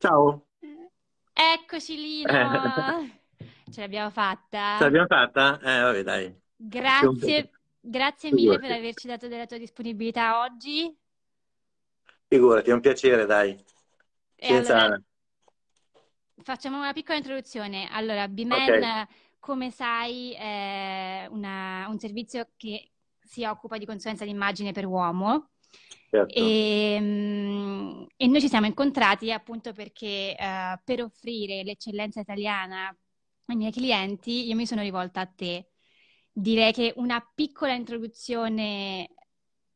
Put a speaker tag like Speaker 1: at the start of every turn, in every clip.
Speaker 1: Ciao.
Speaker 2: Eccoci Lina. Eh. Ce l'abbiamo fatta. Ce l'abbiamo
Speaker 1: fatta? Eh, vabbè, dai.
Speaker 2: Grazie, grazie mille Figurati. per averci dato della tua disponibilità oggi.
Speaker 1: Figurati, è un piacere, dai. Allora,
Speaker 2: facciamo una piccola introduzione. Allora, Bimen, okay. come sai, è una, un servizio che si occupa di consulenza d'immagine per uomo. Certo. E, ehm, e, noi ci siamo incontrati appunto perché uh, per offrire l'eccellenza italiana ai miei clienti io mi sono rivolta a te. Direi che una piccola introduzione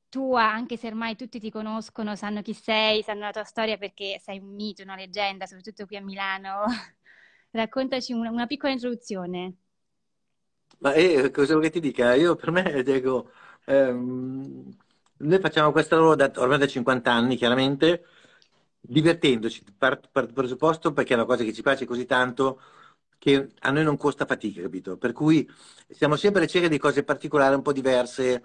Speaker 2: tua, anche se ormai tutti ti conoscono, sanno chi sei, sanno la tua storia perché sei un mito, una leggenda, soprattutto qui a Milano. Raccontaci una, una, piccola introduzione.
Speaker 1: Ma eh, cosa vuoi che ti dica? Io per me Diego ehm, noi facciamo questo lavoro da, ormai da 50 anni, chiaramente, divertendoci, parto per presupposto perché è una cosa che ci piace così tanto che a noi non costa fatica, capito? Per cui siamo sempre alla cerca di cose particolari, un po' diverse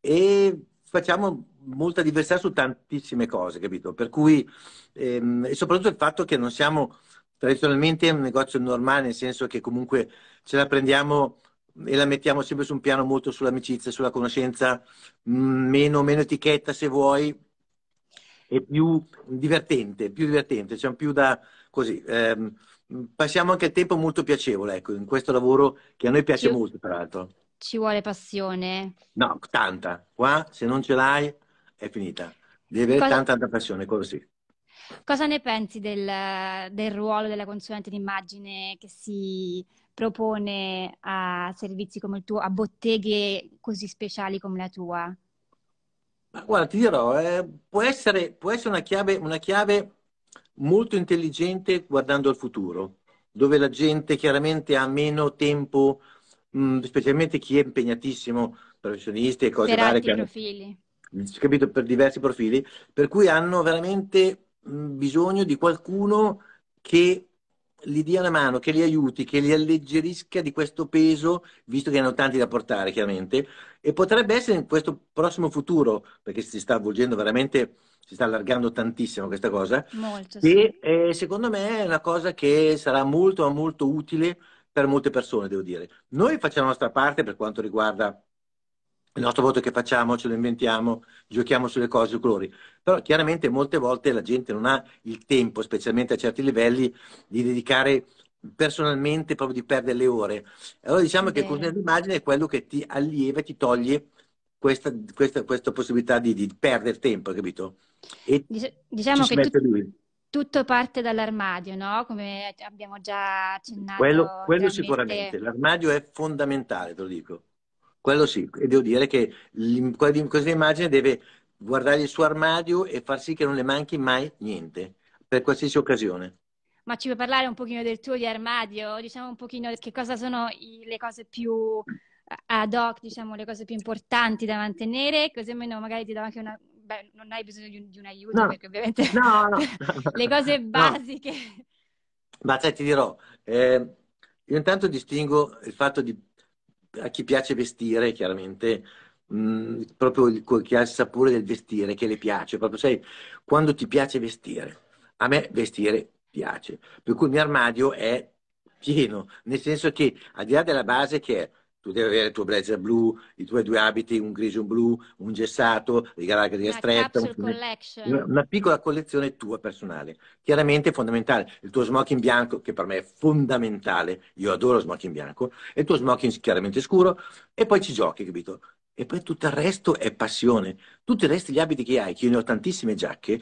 Speaker 1: e facciamo molta diversità su tantissime cose, capito? Per cui, ehm, e soprattutto il fatto che non siamo tradizionalmente un negozio normale, nel senso che comunque ce la prendiamo e la mettiamo sempre su un piano molto sull'amicizia, sulla conoscenza, mm, meno, meno etichetta se vuoi, e più divertente, più divertente, cioè più da così. Ehm, passiamo anche il tempo molto piacevole, ecco, in questo lavoro che a noi piace ci... molto, l'altro.
Speaker 2: Ci vuole passione.
Speaker 1: No, tanta. Qua, se non ce l'hai, è finita. Devi Cosa... avere tanta, tanta passione, quello
Speaker 2: Cosa ne pensi del, del ruolo della consulente d'immagine che si propone a servizi come il tuo, a botteghe così speciali come la tua?
Speaker 1: Ma guarda, ti dirò, eh, può, essere, può essere, una, chiave, una chiave molto intelligente guardando al futuro, dove la gente chiaramente ha meno tempo, mh, mm, specialmente chi è impegnatissimo, professionisti e cose varie. Per
Speaker 2: profili.
Speaker 1: Hanno, capito, per diversi profili, per cui hanno veramente mh, mm, bisogno di qualcuno che gli dia una mano, che li aiuti, che li alleggerisca di questo peso, visto che ne hanno tanti da portare, chiaramente, e potrebbe essere in questo prossimo futuro, perché si sta avvolgendo veramente, si sta allargando tantissimo questa cosa,
Speaker 2: molto, e sì.
Speaker 1: eh, secondo me è una cosa che sarà molto, molto utile per molte persone, devo dire. Noi facciamo la nostra parte per quanto riguarda il nostro voto che facciamo ce lo inventiamo, giochiamo sulle cose, sui colori. Però chiaramente molte volte la gente non ha il tempo, specialmente a certi livelli, di dedicare personalmente proprio di perdere le ore. Allora diciamo Bene. che il consulente d'immagine è quello che ti allieva, ti toglie questa, questa, questa possibilità di, di, perdere tempo, capito? E Dice,
Speaker 2: diciamo che tut, lui. tutto parte dall'armadio, no? Come abbiamo già accennato. Quello,
Speaker 1: quello sicuramente, l'armadio è fondamentale, te lo dico. Quello sì, e devo dire che questa immagine deve guardare il suo armadio e far sì che non le manchi mai niente, per qualsiasi occasione.
Speaker 2: Ma ci puoi parlare un pochino del tuo di armadio? Diciamo un pochino che cosa sono le cose più eh, ad hoc, diciamo le cose più importanti da mantenere, così almeno magari ti do anche una... Beh, non hai bisogno di un, di un aiuto no. perché ovviamente... No, no. le cose basiche. No.
Speaker 1: Ma sai, ti dirò, eh, io intanto distingo il fatto di a chi piace vestire, chiaramente, mh, mm, proprio quel che ha il sapore del vestire, che le piace, proprio sai, quando ti piace vestire. A me vestire piace, per cui il mio armadio è pieno, nel senso che al di là della base che è tu devi avere il tuo blazer blu, i tuoi due abiti, un grigio, un blu, un gessato, le galagrie strette, un... una piccola collezione tua personale. Chiaramente è fondamentale il tuo smoking bianco, che per me è fondamentale, io adoro smoking bianco, e il tuo smoking chiaramente scuro, e poi ci giochi, capito? E poi tutto il resto è passione. Tutti i resti gli abiti che hai, che io ne ho tantissime giacche,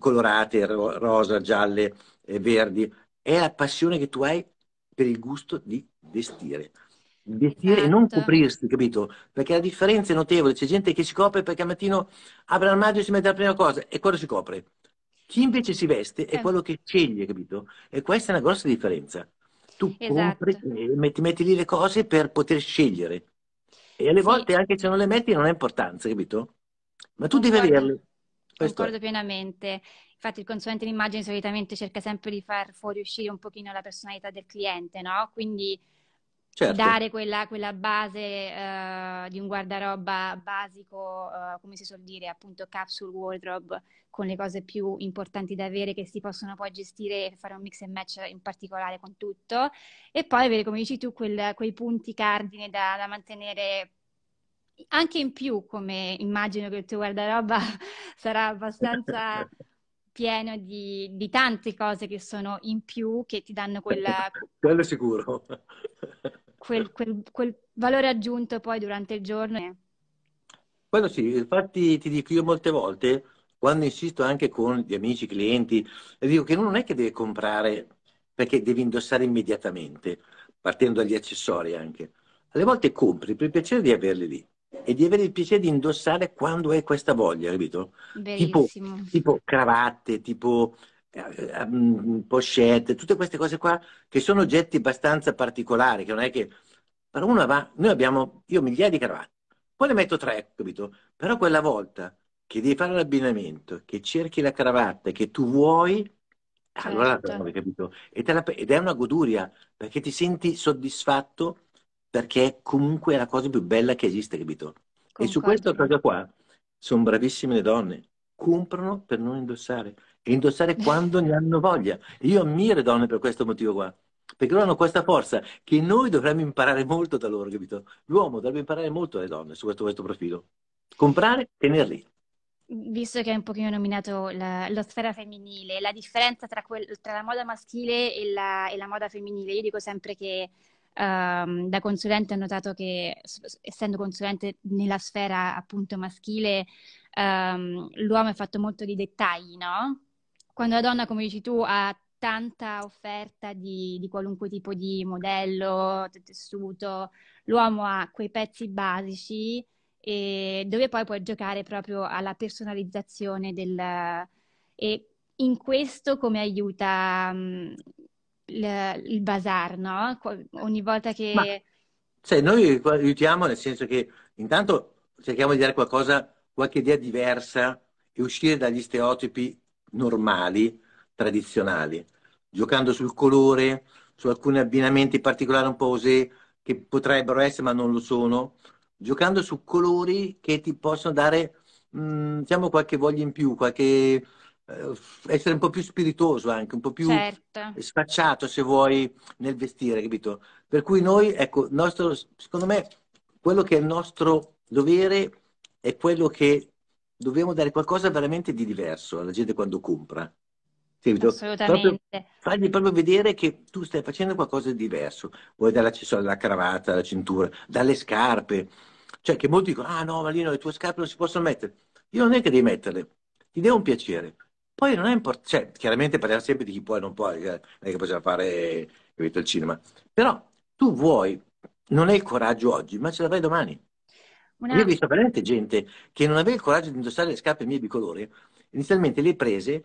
Speaker 1: colorate, rosa, gialle, eh, verdi, è la passione che tu hai per il gusto di vestire vestire certo. e non coprirsi, capito? Perché la differenza è notevole. C'è gente che si copre perché al mattino apre l'armadio e si mette la prima cosa e quello si copre. Chi invece si veste è quello che sceglie, capito? E questa è una grossa differenza. Tu esatto. compri, metti, metti lì le cose per poter scegliere. E alle sì. volte anche se non le metti non ha importanza, capito? Ma tu Concordo. devi averle. Questo Concordo
Speaker 2: pienamente. Infatti il consulente d'immagine solitamente cerca sempre di far fuoriuscire un pochino la personalità del cliente, no? Quindi Certo. dare quella, quella base uh, di un guardaroba basico, uh, come si suol dire, appunto capsule wardrobe, con le cose più importanti da avere che si possono poi gestire e fare un mix and match in particolare con tutto. E poi avere, come dici tu, quel, quei punti cardine da, da mantenere anche in più, come immagino che il tuo guardaroba sarà abbastanza pieno di, di, tante cose che sono in più, che ti danno quella...
Speaker 1: Quello è sicuro.
Speaker 2: quel, quel, quel, valore aggiunto poi durante il giorno.
Speaker 1: Quello sì, infatti ti dico io molte volte, quando insisto anche con gli amici, clienti, dico che non è che devi comprare perché devi indossare immediatamente, partendo dagli accessori anche. Alle volte compri per il piacere di averli lì e di avere il piacere di indossare quando hai questa voglia, capito? Tipo, tipo, cravatte, tipo eh, eh, mm, pochette, tutte queste cose qua che sono oggetti abbastanza particolari, che non è che... Però uno va, noi abbiamo, io migliaia di cravatte, poi ne metto tre, capito? Però quella volta che devi fare l'abbinamento, che cerchi la cravatta che tu vuoi,
Speaker 2: certo. allora la certo. trovi,
Speaker 1: capito? La, ed è una goduria, perché ti senti soddisfatto perché comunque è la cosa più bella che esiste, capito? Concordo. E su questa cosa qua sono bravissime le donne, comprano per non indossare e indossare quando ne hanno voglia. Io ammiro le donne per questo motivo qua, perché loro hanno questa forza che noi dovremmo imparare molto da loro, capito? L'uomo dovrebbe imparare molto dalle donne su questo, questo profilo. Comprare, tenerli
Speaker 2: visto che hai un pochino nominato la, lo sfera femminile, la differenza tra, quel, tra la moda maschile e la, e la, moda femminile, io dico sempre che Um, da consulente ho notato che, essendo consulente nella sfera appunto maschile, um, l'uomo è fatto molto di dettagli, no? Quando la donna, come dici tu, ha tanta offerta di, di qualunque tipo di modello, tessuto, l'uomo ha quei pezzi basici e dove poi puoi giocare proprio alla personalizzazione del... E in questo come aiuta, mhmm, il, il bazar, no? Ogni volta che... Ma,
Speaker 1: cioè, noi aiutiamo nel senso che intanto cerchiamo di dare qualcosa, qualche idea diversa e uscire dagli stereotipi normali, tradizionali, giocando sul colore, su alcuni abbinamenti particolari un po' osè, che potrebbero essere ma non lo sono, giocando su colori che ti possono dare, mh, mm, diciamo, qualche voglia in più, qualche eh, essere un po' più spiritoso anche, un po' più
Speaker 2: certo.
Speaker 1: spacciato se vuoi nel vestire, capito? Per cui noi, ecco, nostro, secondo me quello che è il nostro dovere è quello che dobbiamo dare qualcosa veramente di diverso alla gente quando compra. Capito? Assolutamente. Proprio, fargli proprio vedere che tu stai facendo qualcosa di diverso. Vuoi dall'accessorio alla cravatta, alla cintura, dalle scarpe. Cioè che molti dicono, ah no, ma lì no, le tue scarpe non si possono mettere. Io non è che devi metterle, ti devo un piacere. Poi non è importante, cioè, chiaramente parliamo sempre di chi può e non può, eh, non è che possiamo fare capito, il cinema. Però tu vuoi, non hai il coraggio oggi, ma ce l'avrai domani. Una... Io ho visto veramente gente che non aveva il coraggio di indossare le scarpe mie bicolore, inizialmente le prese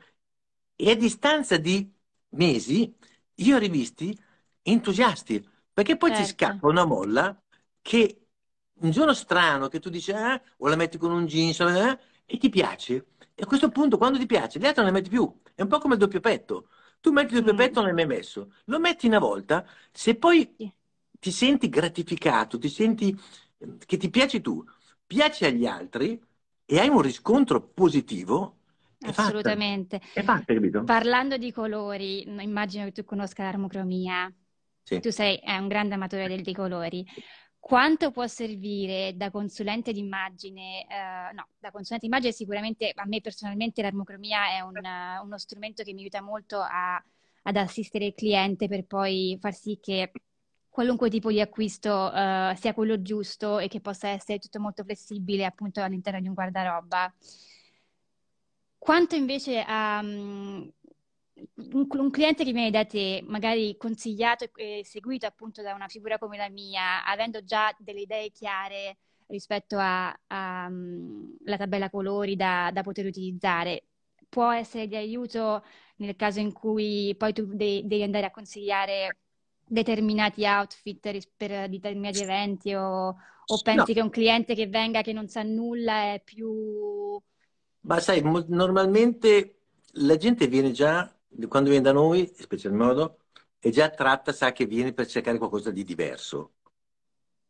Speaker 1: e a distanza di mesi io ho rivisti entusiasti, perché poi certo. ti scappa una molla che un giorno strano che tu dici ah, o la metti con un jeans eh, e ti piace e a questo punto, quando ti piace, gli altri non le metti più. È un po' come il doppio petto. Tu metti il doppio mm. petto, non l'hai mai messo. Lo metti una volta, se poi ti senti gratificato, ti senti ehm, che ti piaci tu, piaci agli altri e hai un riscontro positivo, Assolutamente.
Speaker 2: È fatta, capito? Parlando di colori, immagino che tu conosca l'armocromia. Sì. Tu sei un grande amatore dei colori quanto può servire da consulente d'immagine? Eh, no, da consulente d'immagine sicuramente a me personalmente l'armocromia è un, uno strumento che mi aiuta molto a, ad assistere il cliente per poi far sì che qualunque tipo di acquisto uh, sia quello giusto e che possa essere tutto molto flessibile appunto all'interno di un guardaroba. Quanto invece um, un, un, cliente che viene da te, magari consigliato e seguito appunto da una figura come la mia, avendo già delle idee chiare rispetto alla mm, tabella colori da, da, poter utilizzare, può essere di aiuto nel caso in cui poi tu de- devi andare a consigliare determinati outfit per determinati eventi o, o pensi no. che un cliente che venga che non sa nulla è più...
Speaker 1: Ma sai, normalmente la gente viene già quando viene da noi, in special modo, è già attratta, sa che viene per cercare qualcosa di diverso.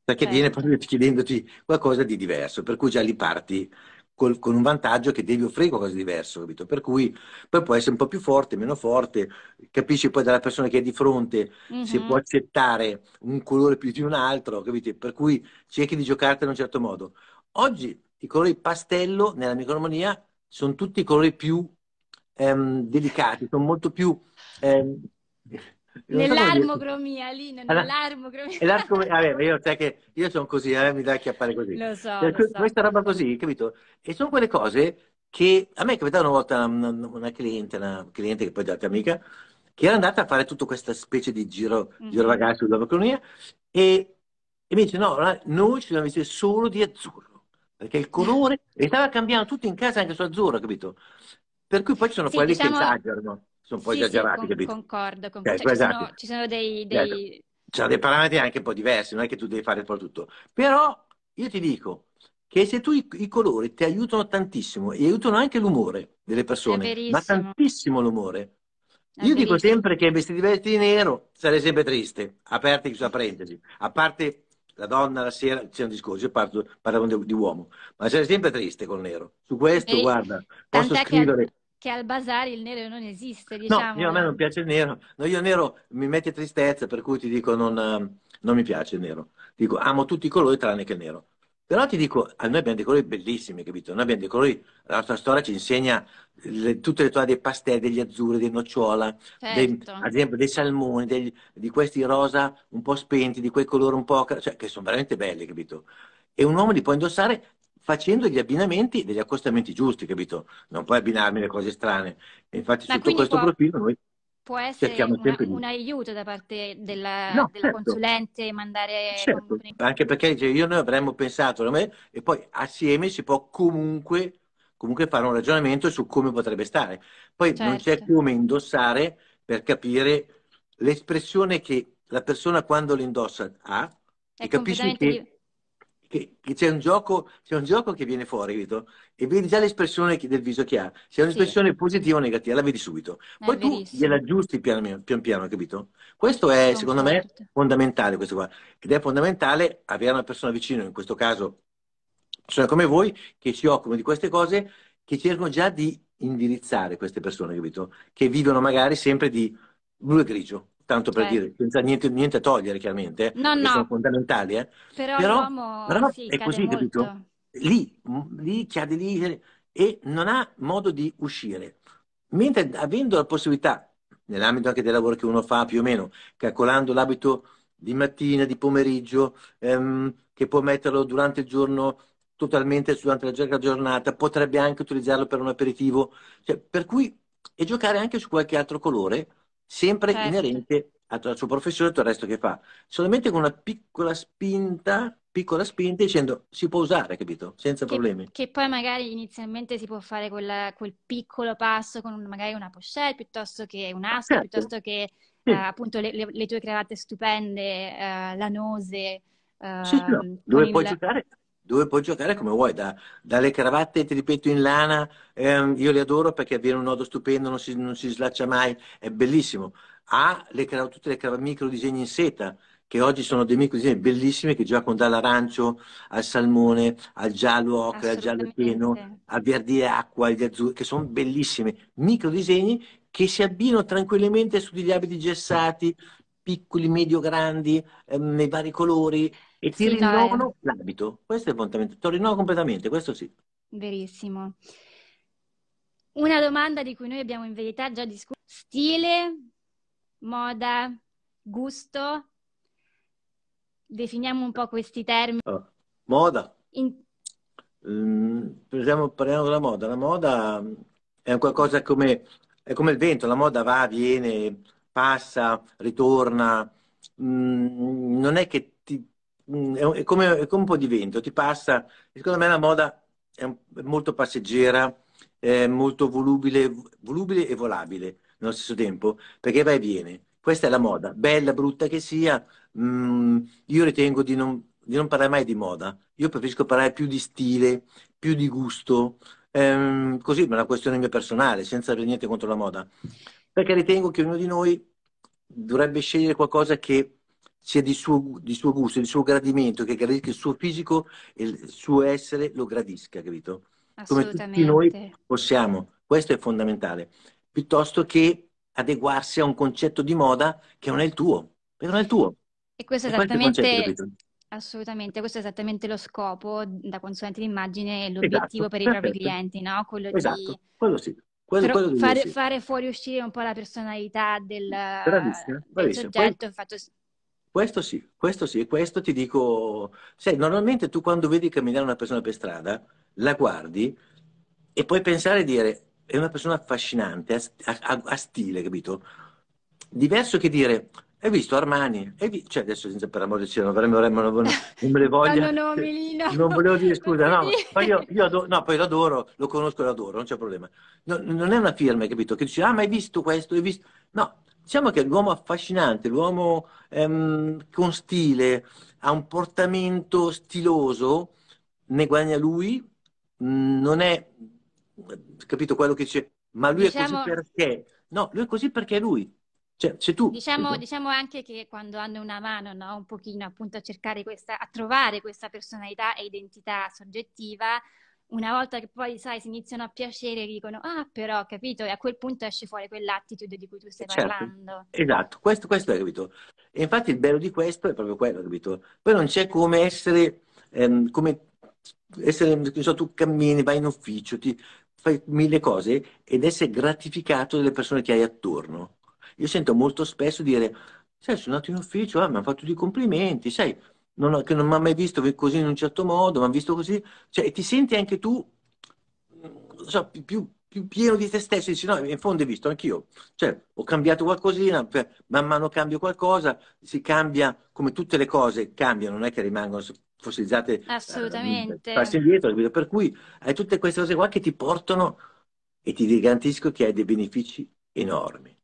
Speaker 1: Perché eh. viene certo. proprio chiedendoti qualcosa di diverso, per cui già li parti col, con un vantaggio che devi offrire qualcosa di diverso, capito? Per cui poi può essere un po' più forte, meno forte, capisci poi dalla persona che è di fronte mm-hmm. se mhm. può accettare un colore più di un altro, capito? Per cui cerchi di giocartela in un certo modo. Oggi i colori pastello nella micromonia sono tutti i colori più ehm, delicati, sono molto più... Ehm, Nell'armocromia,
Speaker 2: lì, nell'armocromia.
Speaker 1: Vabbè, io, che io sono così, eh, mi dai a chiappare così. Lo so, cioè, lo questa roba così, capito? E sono quelle cose che a me è capitata una volta una, una, cliente, una cliente che poi è diventata amica, che era andata a fare tutta questa specie di giro, mm-hmm. giro vagare sull'armocromia e, e mi dice no, noi ci dobbiamo vestire solo di azzurro perché il colore e stava cambiando tutto in casa anche su azzurro, capito? Per cui poi ci sono sì, quelli diciamo... che esagerano, sono poi sì, esagerati, sì, con,
Speaker 2: Concordo, concordo. Eh, cioè, ci, sono, ci, sono, dei... Eh, dei... Certo.
Speaker 1: Cioè, dei parametri anche un po' diversi, non è che tu devi fare un tutto. Però io ti dico che se tu i, i colori ti aiutano tantissimo e aiutano anche l'umore delle persone, ma tantissimo l'umore. io dico sempre che vestiti di nero sarei sempre triste, aperti chiusa parentesi, a parte la donna la sera, c'è un discorso, io parto, parlavamo di, di, uomo, ma sei sempre triste col nero. Su questo, e eh, guarda, posso scrivere... Che,
Speaker 2: che al basare il nero non esiste, diciamo. No, io, a me
Speaker 1: non piace il nero. No, io nero mi mette tristezza, per cui ti dico non, eh, non mi piace il nero. Dico, amo tutti i colori tranne che il nero. Però ti dico, noi abbiamo dei colori bellissimi, capito? Noi abbiamo dei colori, la nostra storia ci insegna le, tutte le storie dei pastelli, degli azzurri, dei nocciola, certo. dei, ad esempio dei salmoni, degli, di questi rosa un po' spenti, di quel colore un po'... Cioè, che sono veramente belli, capito? E un uomo li può indossare facendo gli abbinamenti, degli accostamenti giusti, capito? Non puoi abbinarmi le cose strane. E infatti Ma sotto questo può... profilo noi
Speaker 2: può essere una, di... un aiuto da parte della, no, della certo. consulente mandare certo.
Speaker 1: anche perché cioè, io noi avremmo pensato e poi assieme si può comunque, comunque fare un ragionamento su come potrebbe stare poi certo. non c'è certo. come indossare per capire l'espressione che la persona quando l'indossa ha
Speaker 2: è e capisci che di
Speaker 1: che, che c'è, un gioco, c'è, un gioco, che viene fuori, capito? E vedi già l'espressione del viso che ha. Se è un'espressione sì. positiva o negativa, la vedi subito. Eh, Poi tu gliela aggiusti pian, pian piano, capito? Questo è, Sono secondo me, fondamentale questo qua. Ed è fondamentale avere una persona vicino, in questo caso persone come voi, che si occupano di queste cose, che cercano già di indirizzare queste persone, capito? Che vivono magari sempre di blu e grigio, tanto per okay. Eh. dire, senza niente, niente, a togliere chiaramente, eh, no, no. sono fondamentali, eh. però, però, però sì, è così, molto. capito? Lì, mm, lì cade lì e non ha modo di uscire. Mentre avendo la possibilità, nell'ambito anche del lavoro che uno fa più o meno, calcolando l'abito di mattina, di pomeriggio, ehm, che può metterlo durante il giorno totalmente durante la giornata, potrebbe anche utilizzarlo per un aperitivo, cioè, per cui e giocare anche su qualche altro colore sempre certo. inerente alla sua professione e tutto il resto che fa, solamente con una piccola spinta, piccola spinta dicendo si può usare, capito? Senza che, problemi.
Speaker 2: Che poi magari inizialmente si può fare quel, quel piccolo passo con magari una pochette piuttosto che un asco, certo. piuttosto che sì. uh, appunto le, le, le, tue cravatte stupende, uh, lanose. Uh, sì, sì, no. Ehm, dove puoi il...
Speaker 1: giocare dove puoi giocare come vuoi, da, dalle cravatte, ti ripeto, in lana, ehm, io le adoro perché avviene un nodo stupendo, non si, non si slaccia mai, è bellissimo. Ha le, tutte le cravatte, micro disegni in seta, che oggi sono dei micro disegni bellissimi che giocano dall'arancio al salmone, al giallo ocre, al giallo pieno, al verde acqua, agli azzurri, che sono bellissimi, micro disegni che si abbinano tranquillamente su degli abiti gessati, piccoli, medio, grandi, ehm, nei vari colori e ti sì, rinnovano no, l'abito. Questo è il fondamento, ti rinnovano completamente, questo sì.
Speaker 2: Verissimo. Una domanda di cui noi abbiamo in verità già discusso. Stile, moda, gusto. Definiamo un po' questi termini. Oh, moda. In...
Speaker 1: Um, mm, parliamo, parliamo della moda. La moda mm, è qualcosa come, è come il vento, la moda va, viene, passa, ritorna, mm, non è che ti, mm, è, come, è, come, un po' di vento, ti passa. Secondo me la moda è, un, è molto passeggera, è molto volubile, volubile e volabile nello stesso tempo, perché va e viene. Questa è la moda, bella, brutta che sia, mm, io ritengo di non, di non parlare mai di moda, io preferisco parlare più di stile, più di gusto, ehm, così ma è una questione mia personale, senza avere niente contro la moda perché ritengo che ognuno di noi dovrebbe scegliere qualcosa che sia di suo, di suo gusto, di suo gradimento, che gradisca il suo fisico e il suo essere lo gradisca, capito? Come tutti noi possiamo, questo è fondamentale, piuttosto che adeguarsi a un concetto di moda che non è il tuo, perché non è il tuo.
Speaker 2: E questo è esattamente, concetto, assolutamente, questo è esattamente lo scopo da consulente d'immagine, esatto. l'obiettivo esatto, per i perfetto. propri clienti, no? Quello esatto, di...
Speaker 1: quello sì quello, quello fare, fare,
Speaker 2: fuori uscire un po' la personalità del, bravissima, bravissima. del soggetto. Questo, fatto...
Speaker 1: questo sì, questo sì, e questo ti dico, sai, normalmente tu quando vedi camminare una persona per strada, la guardi e puoi pensare e dire, è una persona affascinante, ha, ha, ha stile, capito? Diverso che dire, hai visto Armani? Hai vi... Cioè, adesso senza per amore di cielo, non, vorremmo, non, me le voglio. no, no, non volevo dire scusa, no, ma io, io adoro, no, poi l'adoro, lo conosco e l'adoro, non c'è problema. No, non è una firma, hai capito? Che dice, ah, ma hai visto questo, hai visto... No, diciamo che l'uomo affascinante, l'uomo ehm, con stile, ha un portamento stiloso, ne guadagna lui, non è, capito quello che c'è, ma lui diciamo... è così diciamo perché... No, lui è così perché è lui cioè, se tu... diciamo,
Speaker 2: diciamo, anche che quando hanno una mano, no? un pochino appunto a cercare questa, a trovare questa personalità e identità soggettiva, una volta che poi, sai, si iniziano a piacere, dicono, ah però, capito, e a quel punto esce fuori quell'attitude di cui tu stai certo. parlando.
Speaker 1: Esatto, questo, questo è, capito. E infatti il bello di questo è proprio quello, capito. Poi non c'è come essere, ehm, come essere, non so, tu cammini, vai in ufficio, ti fai mille cose ed essere gratificato delle persone che hai attorno io sento molto spesso dire, sai, sono andato in ufficio, ah, mi hanno fatto dei complimenti, sai, non ho, che non mi hanno mai visto così in un certo modo, mi hanno visto così, cioè, e ti senti anche tu, non so, più, più, pieno di te stesso, dici, no, in fondo hai visto anch'io, cioè, ho cambiato qualcosina, cioè, man mano cambio qualcosa, si cambia, come tutte le cose cambiano, non è che rimangono fossilizzate eh,
Speaker 2: assolutamente passi
Speaker 1: indietro per cui hai tutte queste cose qua che ti portano e ti garantisco che hai dei benefici enormi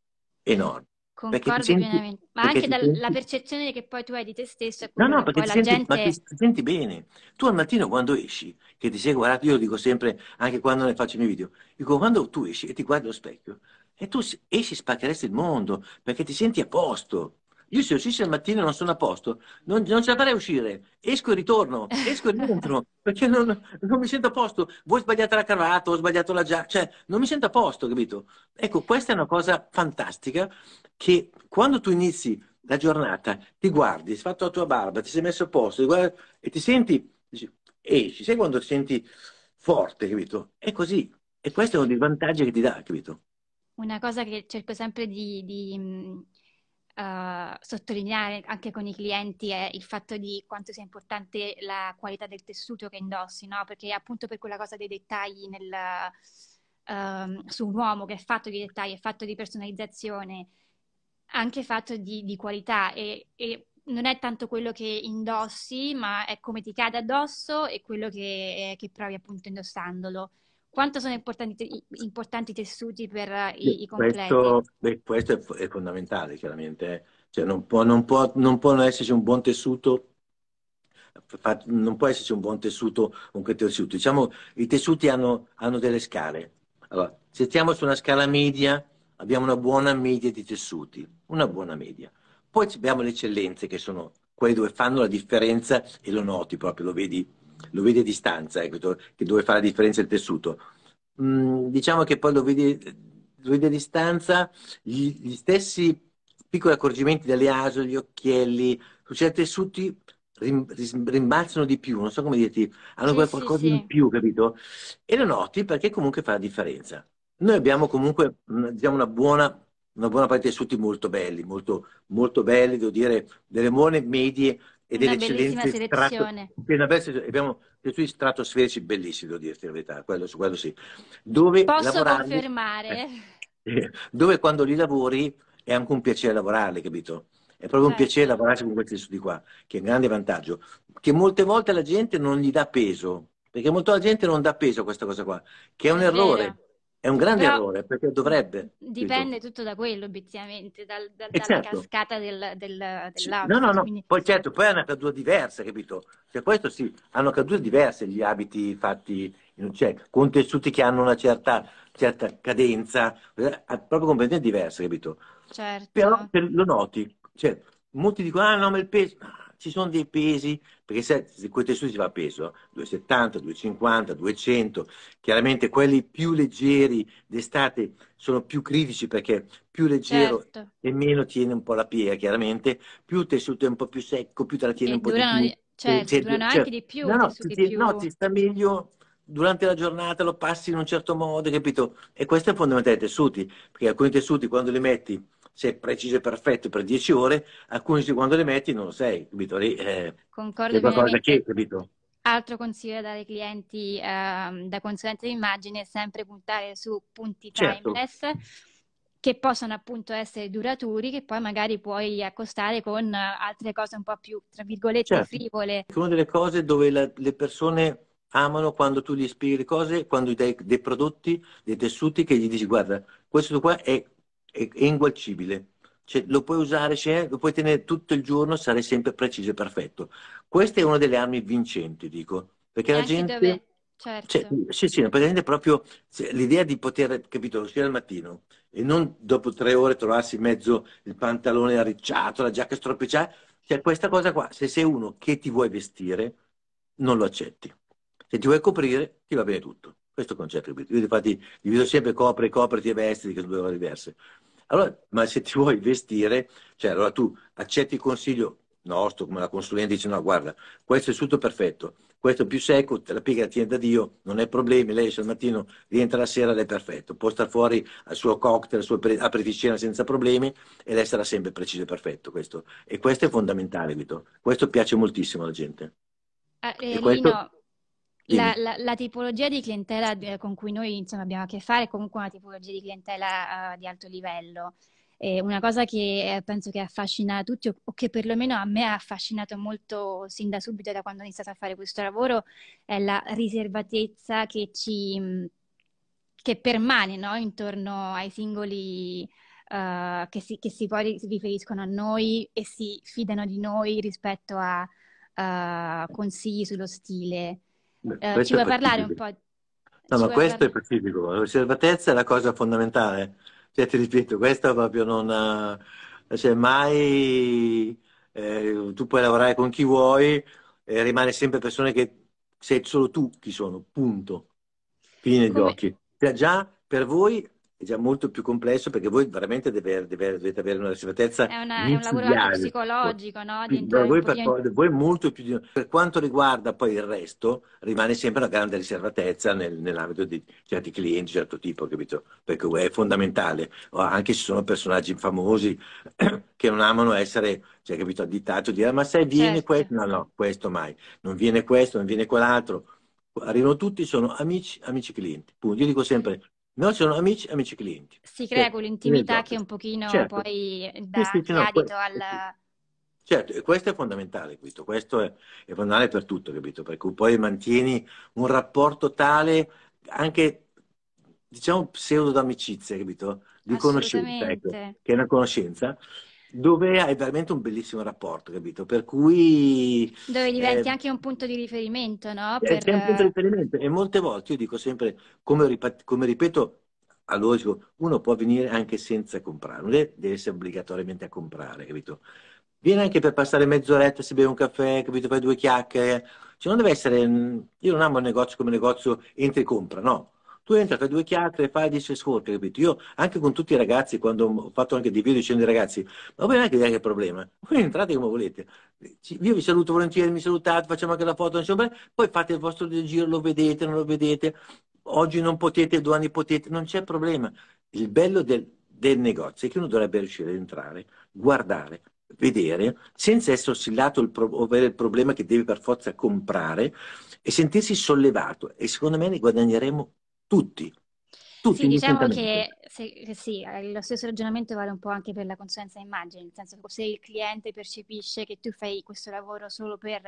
Speaker 1: enorme.
Speaker 2: Concordo senti, pienamente, ma anche dalla senti... percezione che poi tu hai di te stesso. No, no, perché ti senti, gente... ti,
Speaker 1: ti senti, bene. Tu al mattino quando esci, che ti sei guardato, io lo dico sempre, anche quando ne faccio i miei video, dico quando tu esci e ti guardi allo specchio, e tu esci spaccheresti il mondo, perché ti senti a posto, io se uscissi al mattino non sono a posto, non, non ce la farei uscire. Esco e ritorno, esco e rientro, perché non, non, mi sento a posto. Voi sbagliate la cravatta, ho sbagliato la giacca, cioè non mi sento a posto, capito? Ecco, questa è una cosa fantastica che quando tu inizi la giornata, ti guardi, hai fatto la tua barba, ti sei messo a posto guardi, e ti senti, dici, esci, sai quando ti senti forte, capito? È così. E questo è uno dei vantaggi che ti dà, capito?
Speaker 2: Una cosa che cerco sempre di, di uh, sottolineare anche con i clienti è eh, il fatto di quanto sia importante la qualità del tessuto che indossi, no? Perché appunto per quella cosa dei dettagli nel, um, su un uomo che è fatto di dettagli, è fatto di personalizzazione, anche fatto di, di qualità e, e, non è tanto quello che indossi, ma è come ti cade addosso e quello che, eh, che provi appunto indossandolo quanto sono importanti, importanti i tessuti per eh, i, i completi? Questo,
Speaker 1: questo è, è, fondamentale, chiaramente. Eh. Cioè, non, può, non, può, non può esserci un buon tessuto non può esserci un buon tessuto, un che tessuto. Diciamo, i tessuti hanno, hanno delle scale. Allora, se stiamo su una scala media, abbiamo una buona media di tessuti, una buona media. Poi abbiamo le eccellenze, che sono quelle dove fanno la differenza e lo noti proprio, lo vedi lo vedi a distanza, ecco, che dove fa la differenza il tessuto. Mm, diciamo che poi lo vedi, lo vedi a distanza, gli, gli, stessi piccoli accorgimenti delle ASO, gli occhielli, su certi tessuti rimbalzano di più, non so come dirti, hanno sì, qualcosa sì, sì. in più, capito? E lo noti perché comunque fa la differenza. Noi abbiamo comunque mm, diciamo, una, buona, una buona parte di tessuti molto belli, molto, molto belli, devo dire, delle buone medie e delle eccellenze selezione. Strato, cioè, abbiamo dei suoi stratosferici bellissimi, devo dirti la verità, quello, su quello sì. Dove Posso lavorarli,
Speaker 2: confermare.
Speaker 1: Eh, dove quando li lavori è anche un piacere lavorarli, capito? È proprio certo. un piacere lavorare con questi studi qua, che è un grande vantaggio, che molte volte la gente non gli dà peso, perché molto la gente non dà peso a questa cosa qua, che è un è errore. Vero è un grande Però errore perché dovrebbe. Dipende
Speaker 2: tutto, tutto da quello, obiettivamente, dal, dal, dalla certo. cascata del, del, dell'abito. No, no, no.
Speaker 1: Quindi... Poi certo, poi è una caduta diversa, capito? Cioè questo sì, hanno cadute diverse gli abiti fatti in un cioè, con tessuti che hanno una certa, certa cadenza, eh, proprio completamente diversa, capito? Certo. Però lo noti, cioè, molti dicono, ah no, ma il peso ci sono dei pesi, perché se, quei tessuti si va a peso, 270, 250, 200, chiaramente quelli più leggeri d'estate sono più critici perché più leggero certo. e meno tiene un po' la piega, chiaramente, più il tessuto è un po' più secco, più te la tiene e un po' di più. Cioè, cioè, durano cioè, anche di più. No, no, ti, più. no, ti sta meglio durante la giornata lo passi in un certo modo, capito? E questo è fondamentale ai tessuti, perché alcuni tessuti quando li metti sei preciso e perfetto per 10 ore, alcuni quando le metti non lo sei, capito? Lì, eh,
Speaker 2: Concordo. con qualcosa che, capito? Altro consiglio da dare ai clienti, eh, da consulente di immagine, è sempre puntare su punti certo. timeless. Certo che possono appunto essere duraturi, che poi magari puoi accostare con eh, altre cose un po' più, tra virgolette, certo. frivole. È una
Speaker 1: delle cose dove la, le persone amano quando tu gli spieghi le cose, quando gli dai dei prodotti, dei tessuti che gli dici guarda, questo qua è è, è ingualcibile. Cioè, lo puoi usare, cioè, lo puoi tenere tutto il giorno, sarai sempre preciso e perfetto. Questa è una delle armi vincenti, dico, perché eh, e cioè, certo. la gente... Dove... Certo. Cioè, sì, sì, praticamente proprio l'idea di poter, capito, uscire al mattino e non dopo tre ore trovarsi in mezzo il pantalone arricciato, la giacca stropicciata, cioè questa cosa qua, se sei uno che ti vuoi vestire, non lo accetti. Se ti vuoi coprire, ti va bene tutto. Questo concetto, capito? Io infatti divido sempre copri, copriti e vestiti, che sono due cose diverse. Allora, ma se ti vuoi vestire, cioè allora tu accetti il consiglio nostro, come la consulente dice, no, guarda, questo è tutto perfetto, questo è più secco, te la piega tiene da Dio, non hai problemi, lei esce al mattino, rientra la sera ed è perfetto, può star fuori al suo cocktail, al suo aperitivo senza problemi ed lei sempre preciso e perfetto questo. E questo è fondamentale, Vito. Questo piace moltissimo alla gente.
Speaker 2: Eh, eh, questo... La, la, la, tipologia di clientela eh, con cui noi insomma, abbiamo a che fare è comunque una tipologia di clientela uh, di alto livello. una cosa che eh, penso che affascina tutti, o, che perlomeno a me ha affascinato molto sin da subito, da quando ho iniziato a fare questo lavoro, è la riservatezza che, ci, mm, che permane no? intorno ai singoli uh, che, si, che si poi riferiscono a noi e si fidano di noi rispetto a uh, consigli sullo stile.
Speaker 1: Eh, ci vuoi parlare un po'? No, ci ma questo parlare... è pacifico. L'osservatezza è la cosa fondamentale. Cioè, ti ripeto, questo proprio non... Eh, cioè, mai... Eh, tu puoi lavorare con chi vuoi, eh, rimane sempre persone che sei solo tu chi sono, punto. Fine Come... gli occhi. Cioè, già per voi è già molto più complesso perché voi veramente deve, deve, dovete avere una riservatezza è, una, è un lavoro psicologico
Speaker 2: no? Sì, voi, per, di... Eh.
Speaker 1: voi molto più di... per quanto riguarda poi il resto rimane sempre una grande riservatezza nel, nell'ambito di certi clienti certo tipo capito? perché è fondamentale anche se sono personaggi famosi che non amano essere cioè, capito, additato dire ma se viene certo. questo no no questo mai non viene questo non viene quell'altro arrivano tutti sono amici amici clienti punto io dico sempre No, sono amici, amici clienti.
Speaker 2: Si crea certo. quell'intimità esatto. che un pochino certo. poi dà sì, sì, no, adito al...
Speaker 1: Certo, e questo è fondamentale, capito? questo è, è, fondamentale per tutto, capito? Perché poi mantieni un rapporto tale anche, diciamo, pseudo d'amicizia, capito? Di conoscenza, ecco, che è una conoscenza, dove hai veramente un bellissimo rapporto, capito? Per cui...
Speaker 2: Dove diventi eh, anche un punto di riferimento, no? Eh, per... È un punto di
Speaker 1: riferimento e molte volte io dico sempre, come, ripet- come ripeto a loro, uno può venire anche senza comprare, non deve essere obbligatoriamente a comprare, capito? Viene anche per passare mezz'oretta, si beve un caffè, capito? Fai due chiacchiere. Cioè non deve essere... Mm, io non amo il negozio come negozio, entri e compra, no tu entri, fai due chiacchiere, fai 10 scorte, capito? Io anche con tutti i ragazzi, quando ho fatto anche dei video dicendo ai ragazzi, ma voi non è che neanche problema, voi entrate come volete, io vi saluto volentieri, mi salutate, facciamo anche la foto, insomma, poi fate il vostro giro, lo vedete, non lo vedete, oggi non potete, domani potete, non c'è problema. Il bello del, del negozio è che uno dovrebbe riuscire ad entrare, guardare, vedere, senza essere ossillato il pro- ovvero il problema che devi per forza comprare e sentirsi sollevato. E secondo me ne guadagneremo tutti. Tutti, sì, diciamo che,
Speaker 2: se, sì, eh, lo stesso ragionamento vale un po' anche per la consulenza immagine, nel senso che se il cliente percepisce che tu fai questo lavoro solo per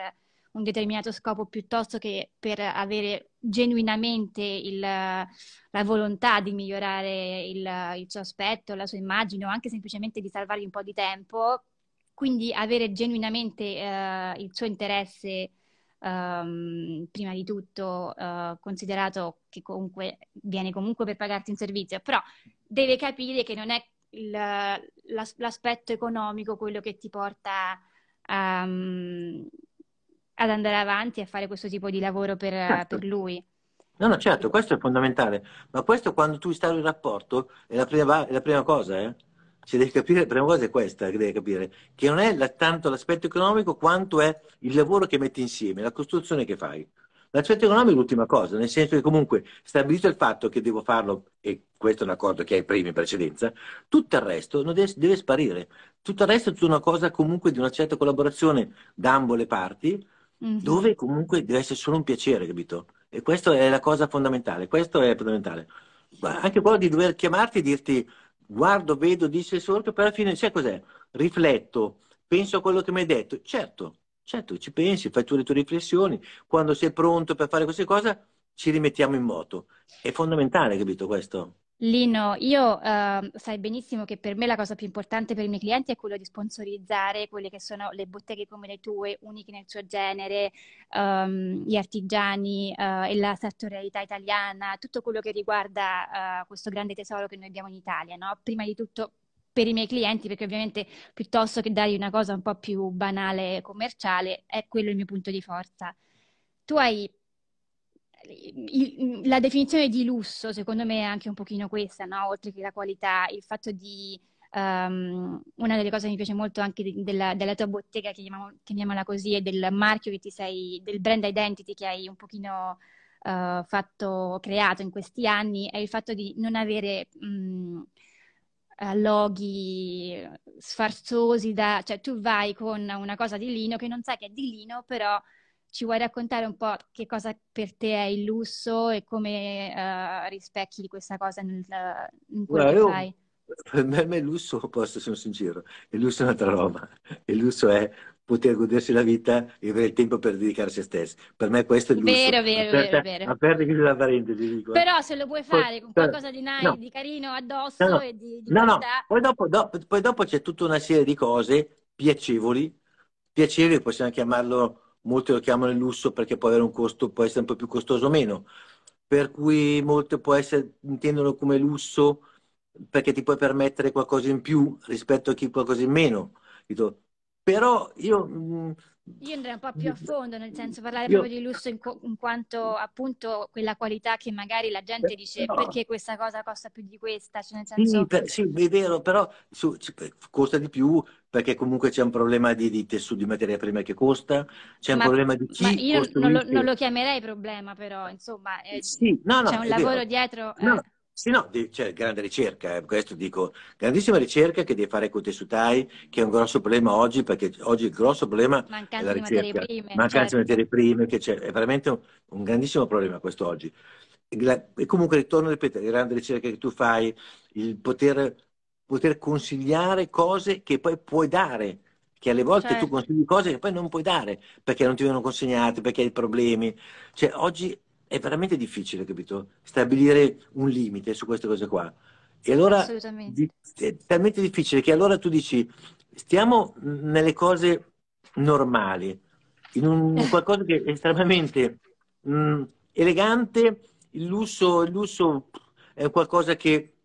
Speaker 2: un determinato scopo piuttosto che per avere genuinamente il, la volontà di migliorare il, il suo aspetto, la sua immagine o anche semplicemente di salvargli un po' di tempo, quindi avere genuinamente eh, il suo interesse um, prima di tutto uh, considerato che comunque viene comunque per pagarti un servizio, però deve capire che non è il, l'as- l'aspetto economico quello che ti porta um, ad andare avanti e a fare questo tipo di lavoro per, certo. per lui.
Speaker 1: No, no, certo, questo è fondamentale, ma questo quando tu installi il rapporto è la prima, è la prima cosa, eh? Cioè, devi capire, la prima cosa è questa, che devi capire, che non è la, tanto l'aspetto economico quanto è il lavoro che metti insieme, la costruzione che fai. L'aspetto economico è l'ultima cosa, nel senso che comunque stabilito il fatto che devo farlo, e questo è un accordo che hai prima in precedenza, tutto il resto deve, deve, sparire. Tutto il resto è una cosa comunque di una certa collaborazione da ambo le parti, mm-hmm. dove comunque deve essere solo un piacere, capito? E questa è la cosa fondamentale, questo è fondamentale. Ma anche quello di dover chiamarti e dirti guardo, vedo, dice il sordo, però alla fine sai cos'è? Rifletto, penso a quello che mi hai detto. Certo, certo, ci pensi, fai tu le tue riflessioni, quando sei pronto per fare queste cose ci rimettiamo in moto. È fondamentale, capito questo?
Speaker 2: Lino, io eh, sai benissimo che per me la cosa più importante per i miei clienti è quello di sponsorizzare quelle che sono le botteghe come le tue, uniche nel suo genere, ehm, gli artigiani eh, e la sartorialità italiana, tutto quello che riguarda eh, questo grande tesoro che noi abbiamo in Italia, no? Prima di tutto per i miei clienti, perché ovviamente piuttosto che dargli una cosa un po' più banale e commerciale, è quello il mio punto di forza. Tu hai la definizione di lusso, secondo me, è anche un pochino questa, no? oltre che la qualità, il fatto di... Um, una delle cose che mi piace molto anche della, della tua bottega, chiamiamo, chiamiamola così, e del marchio che ti sei, del brand identity che hai un pochino uh, fatto, creato in questi anni, è il fatto di non avere... Um, loghi sfarzosi da, cioè tu vai con una cosa di lino che non sai che è di lino, però ci vuoi raccontare un po' che cosa per te è il lusso e come uh, rispecchi questa cosa nel, in quello no, che fai?
Speaker 1: Per me, me il lusso, posso essere sincero, il lusso è un'altra roba. Il lusso è poter godersi la vita e avere il tempo per dedicare a se stessi. Per me questo è il lusso. Vero, vero, aperta, vero. Aperta chiusa la parentesi. Dico. Eh. Però
Speaker 2: se lo puoi fare con cioè, qualcosa di nice, no. di
Speaker 1: carino addosso no, no. e di, di no, no. Poi dopo, dopo, poi dopo c'è tutta una serie di cose piacevoli, piacevoli possiamo chiamarlo molti lo chiamano il lusso perché può avere un costo, può essere un po' più costoso o meno, per cui molti può essere, intendono come lusso perché ti puoi permettere qualcosa in più rispetto a chi qualcosa in meno. Però io mm,
Speaker 2: io andrei un po' più a fondo, nel senso parlare Io... proprio di lusso in, co- in, quanto appunto quella qualità che magari la gente dice no. perché questa cosa costa più di questa, cioè nel senso... Sì,
Speaker 1: per, sì è vero, però su, costa di più perché comunque c'è un problema di, di tessuto, di materia prima che costa, c'è ma, un problema di... Ma io non lo, non lo,
Speaker 2: chiamerei problema però, insomma, eh, sì, no, no, c'è un lavoro vero. dietro... Eh. No,
Speaker 1: sì, no, cioè, grande ricerca, eh, questo dico, grandissima ricerca che devi fare con i tessutai, che è un grosso problema oggi, perché oggi il grosso problema mancanza è la ricerca, di materie prime, mancanza di certo. materie prime, che c'è, è veramente un, un grandissimo problema questo oggi. La, e comunque ritorno a ripetere, la grande ricerca che tu fai, il poter, poter consigliare cose che poi puoi dare, che alle volte certo. tu consigli cose che poi non puoi dare, perché non ti vengono consegnate, perché hai problemi. Cioè, oggi è veramente difficile, capito? Stabilire un limite su queste cose qua. E allora è talmente difficile che allora tu dici, stiamo nelle cose normali, in un, qualcosa che è estremamente mh, mm, elegante, il lusso, il lusso, è qualcosa che,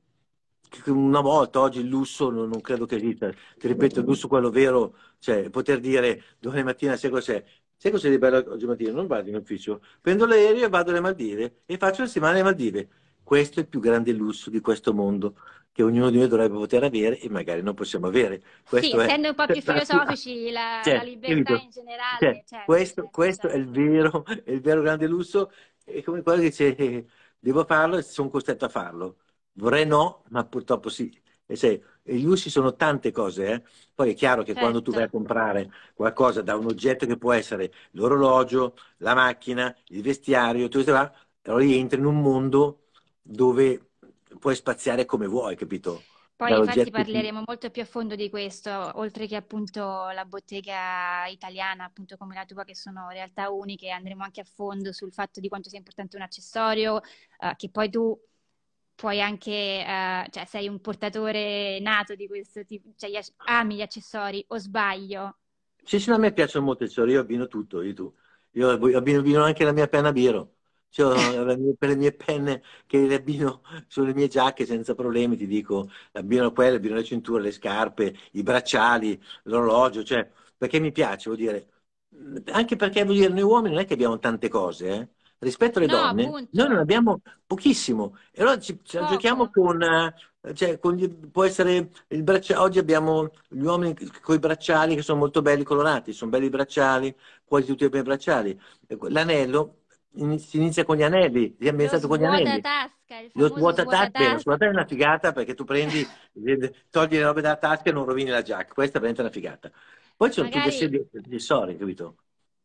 Speaker 1: che, una volta, oggi il lusso non, non credo che esista, ti ripeto, il lusso quello vero, cioè poter dire domani mattina se cos'è, Sai cos'è di bello oggi mattina? Non vado in ufficio, prendo l'aereo e vado alle Maldive e faccio la settimana alle Maldive. Questo è il più grande lusso di questo mondo che ognuno di noi dovrebbe poter avere e magari non possiamo avere. Questo sì, essendo un po' più filosofici,
Speaker 2: la, cioè, la libertà in generale. Cioè, cioè, questo,
Speaker 1: questo è, il vero, è, il vero, grande lusso. e come quello che dice, eh, devo farlo e sono costretto a farlo. Vorrei no, ma purtroppo sì. E, se, gli usi sono tante cose, eh? poi è chiaro che certo. quando tu vai a certo. comprare qualcosa da un oggetto che può essere l'orologio, la macchina, il vestiario, tutto là, allora lì entri in un mondo dove puoi spaziare come vuoi, capito? Poi infatti parleremo
Speaker 2: molto più a fondo di questo, oltre che appunto la bottega italiana, appunto come la tua, che sono realtà uniche, andremo anche a fondo sul fatto di quanto sia importante un accessorio, eh, che poi tu puoi anche, eh, cioè sei un portatore nato di questo tipo, cioè gli, ami gli accessori o sbaglio?
Speaker 1: Sì, sì, a me piacciono molto i accessori, io abbino tutto, io, tu. io abbino, abbino anche la mia penna Biro. Cioè, le, le mie penne che le abbino sulle mie giacche senza problemi, ti dico, abbino quelle, abbino le cinture, le scarpe, i bracciali, l'orologio, cioè, perché mi piace, vuol dire, anche perché vuol dire, noi uomini non è che abbiamo tante cose, eh? rispetto alle no, donne, appunto. noi non abbiamo pochissimo. E allora ci, ci giochiamo con, eh, cioè, con gli, può essere il bracciale. Oggi abbiamo gli uomini con i bracciali che sono molto belli, colorati, sono belli i bracciali, quasi tutti i bracciali. L'anello si inizia con gli anelli, si è ambientato con gli anelli.
Speaker 2: Tasca, lo svuota tasca, lo svuota
Speaker 1: è una figata perché tu prendi, togli le robe dalla tasca e non rovini la giacca. Questa è veramente una figata. Poi ci sono Magari... tutti i accessori, capito?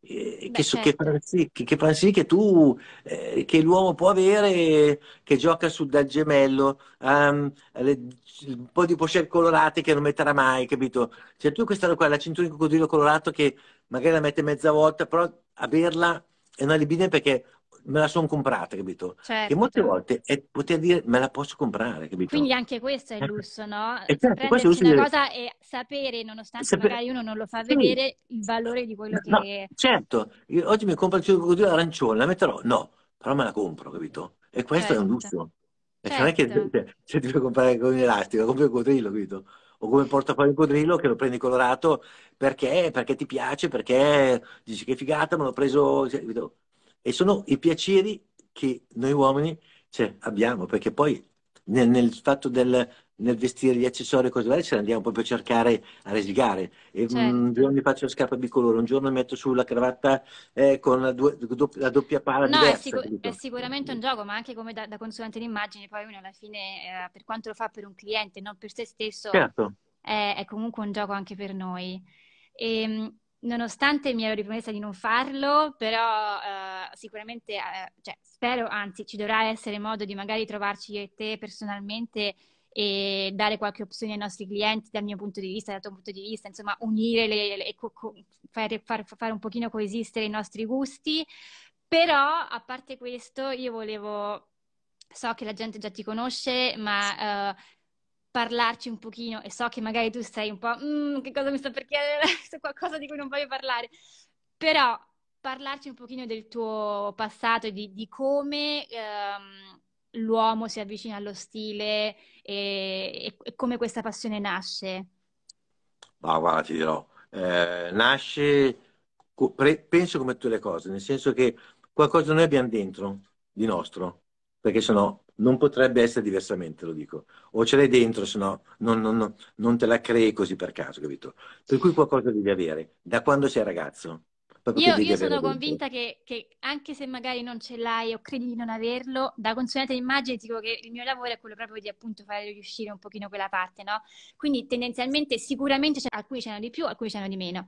Speaker 1: Eh, Beh, che, certo. che, pensi, che, che, pensi, che, tu eh, che l'uomo può avere che gioca sul dal gemello um, le, un po' di pochette colorate che non metterà mai capito cioè tu questa qua la cintura di coccodrillo colorato che magari la mette mezza volta però averla è una libidina perché me la sono comprata, capito? Certo. Che molte volte è poter dire me la posso comprare, capito? Quindi
Speaker 2: anche questo è il eh. lusso, no? E eh, certo, Prendersi lusso una cosa dire... e sapere, nonostante sapere... magari uno non lo fa vedere, sì. il valore di quello no, che...
Speaker 1: Certo, Io oggi mi compro il cioccolato arancione, la metterò? No, però me la compro, capito? E questo certo. è un certo. lusso. Certo. Non è che certo. se ti puoi comprare con un elastico, compri un quadrillo, capito? o come porta il portafoglio quadrillo che lo prendi colorato perché, perché ti piace, perché dici che figata, me l'ho preso. capito? E sono i piaceri che noi uomini cioè, abbiamo, perché poi nel, nel fatto del nel vestire gli accessori e cose varie ce ne andiamo proprio a cercare a resigare. Mm, certo. Un giorno mi faccio la scarpa bicolore, un giorno metto sulla cravatta eh, con la, due, la, doppia pala no, diversa, è, sicur- è,
Speaker 2: sicuramente un gioco, ma anche come da, da consulente d'immagine, poi uno alla fine, eh, per quanto lo fa per un cliente, non per se stesso, certo. è, è comunque un gioco anche per noi. E, ehm, nonostante mi ero ripromessa di non farlo, però eh, sicuramente, eh, cioè, spero, anzi, ci dovrà essere modo di magari trovarci io e te personalmente e dare qualche opzione ai nostri clienti dal mio punto di vista, dal tuo punto di vista, insomma, unire le, le, co- co- fare, far, fare un pochino coesistere i nostri gusti. Però, a parte questo, io volevo so che la gente già ti conosce, ma uh, parlarci un pochino e so che magari tu sei un po' mm, che cosa mi sta per chiedere adesso, qualcosa di cui non voglio parlare, però parlarci un pochino del tuo passato, di, di come ehm, l'uomo si avvicina allo stile e, e, come questa passione nasce.
Speaker 1: Ma guarda, ti dirò, eh, nasce, penso come tutte le cose, nel senso che qualcosa noi abbiamo dentro di nostro, perché sennò non potrebbe essere diversamente, lo dico. O ce l'hai dentro, se no non, non, non, te la crei così per caso, capito? Per cui qualcosa devi avere, da quando sei ragazzo. Io, io sono convinta
Speaker 2: che, che, anche se magari non ce l'hai o credi di non averlo, da consulente immagine dico che il mio lavoro è quello proprio di appunto fare riuscire un pochino quella parte, no? Quindi tendenzialmente sicuramente alcuni ce n'hanno di più, alcuni ce n'hanno di meno.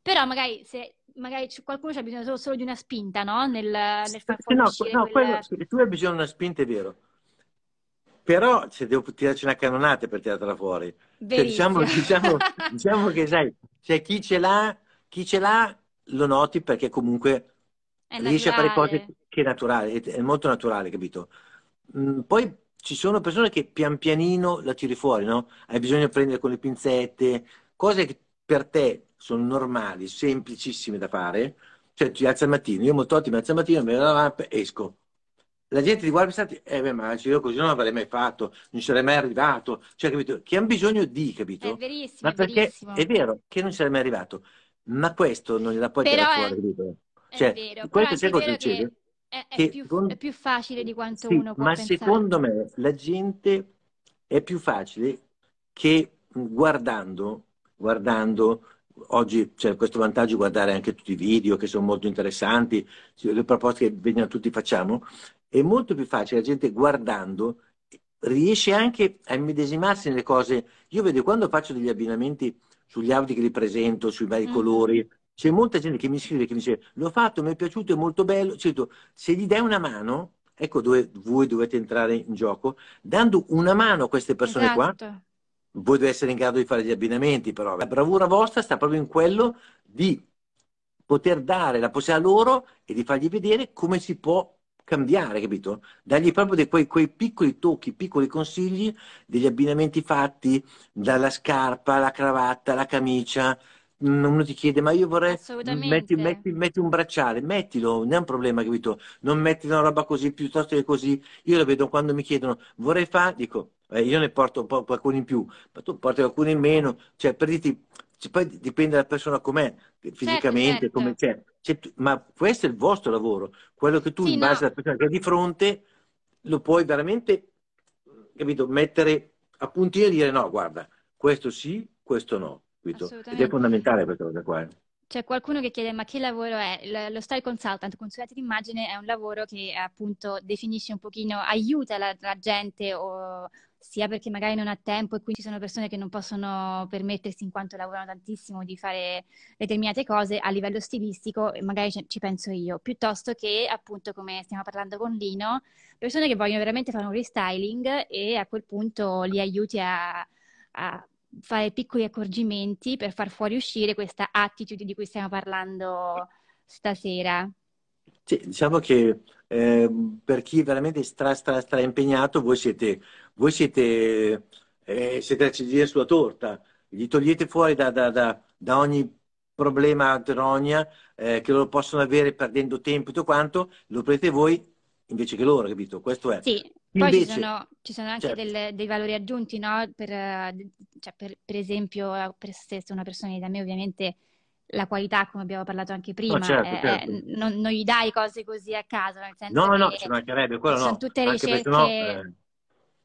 Speaker 2: Però magari se magari qualcuno c'ha bisogno solo, solo, di una spinta, no? Nel, nel far fuori no, no quella...
Speaker 1: quello, tu hai bisogno di una spinta è vero, però se devo tirarci una cannonata per tirarla fuori. Cioè, diciamo, diciamo, diciamo, che sai, cioè, chi ce l'ha, chi ce l'ha lo noti perché comunque
Speaker 2: riesce a fare cose
Speaker 1: che è naturale, è molto naturale, capito? Mm, poi ci sono persone che pian pianino la tiri fuori, no? Hai bisogno di prendere con le pinzette, cose che per te sono normali, semplicissime da fare. Cioè, ti alzi al mattino, io molto mi alzo al mattino, me la lamp, esco la gente ti guarda e pensa, eh beh, ma io così non l'avrei mai fatto, non sarei mai arrivato, cioè, capito? Che hanno bisogno di, capito? È verissimo, ma perché è, verissimo. è vero che non sarei mai arrivato, ma questo non gliela puoi Però tirare fuori, capito? Cioè, vero, questo sai cosa succede? È, è, più, secondo... è,
Speaker 2: più, facile di quanto sì, uno può ma pensare. Ma secondo
Speaker 1: me la gente è più facile che guardando, guardando oggi c'è questo vantaggio di guardare anche tutti i video che sono molto interessanti, le proposte che noi tutti facciamo, è molto più facile, la gente guardando riesce anche a immedesimarsi nelle cose. Io vedo quando faccio degli abbinamenti sugli audio che li presento, sui vari mm. colori, c'è molta gente che mi scrive, che mi dice l'ho fatto, mi è piaciuto, è molto bello. Certo, se gli dai una mano, ecco dove voi dovete entrare in gioco, dando una mano a queste persone esatto. qua, voi dovete essere in grado di fare gli abbinamenti, però la bravura vostra sta proprio in quello di poter dare la possibilità a loro e di fargli vedere come si può cambiare, capito? Dargli proprio quei, quei, piccoli tocchi, piccoli consigli, degli abbinamenti fatti dalla scarpa, la cravatta, la camicia. Uno ti chiede, ma io vorrei metti, metti, metti, un bracciale, mettilo, non è un problema, capito? Non metti una roba così piuttosto che così. Io lo vedo quando mi chiedono, vorrei fare, dico, eh, io ne porto qualcuno in più, ma tu porti qualcuno in meno, cioè per dirti, cioè, poi dipende dalla persona com'è, certo, fisicamente, certo. come c'è. Cioè, ma questo è il vostro lavoro, quello che tu sì, in base no. alla persona che hai di fronte lo puoi veramente, capito, mettere a puntino e dire no, guarda, questo sì, questo no, capito? Ed è fondamentale questa cosa qua. Eh.
Speaker 2: C'è qualcuno che chiede ma che lavoro è? Lo style consultant, consulente d'immagine, è un lavoro che appunto definisce un pochino, aiuta la, la gente o sia perché magari non ha tempo e quindi ci sono persone che non possono permettersi in quanto lavorano tantissimo di fare determinate cose a livello stilistico magari ci penso io, piuttosto che appunto come stiamo parlando con Lino, persone che vogliono veramente fare un restyling e a quel punto li aiuti a, a fare piccoli accorgimenti per far fuoriuscire questa attitude di cui stiamo parlando stasera.
Speaker 1: Sì, diciamo che eh, per chi veramente è stra, stra, stra impegnato, voi siete, voi siete, eh, siete la ciliegina sulla torta, gli togliete fuori da, da, da, da ogni problema adronia eh, che loro possono avere perdendo tempo e tutto quanto, lo prendete voi invece che loro, capito? Questo è. Sì. Poi invece, ci, sono,
Speaker 2: ci, sono, anche certo. delle, dei valori aggiunti, no? per, eh, cioè per, per, esempio, per se una persona da me ovviamente la qualità, come abbiamo parlato anche prima, no, certo, è, eh, certo. Eh, non, non, gli dai cose così a caso. Nel senso no, no, ci
Speaker 1: mancherebbe. Quello sono tutte ricerche. No, eh,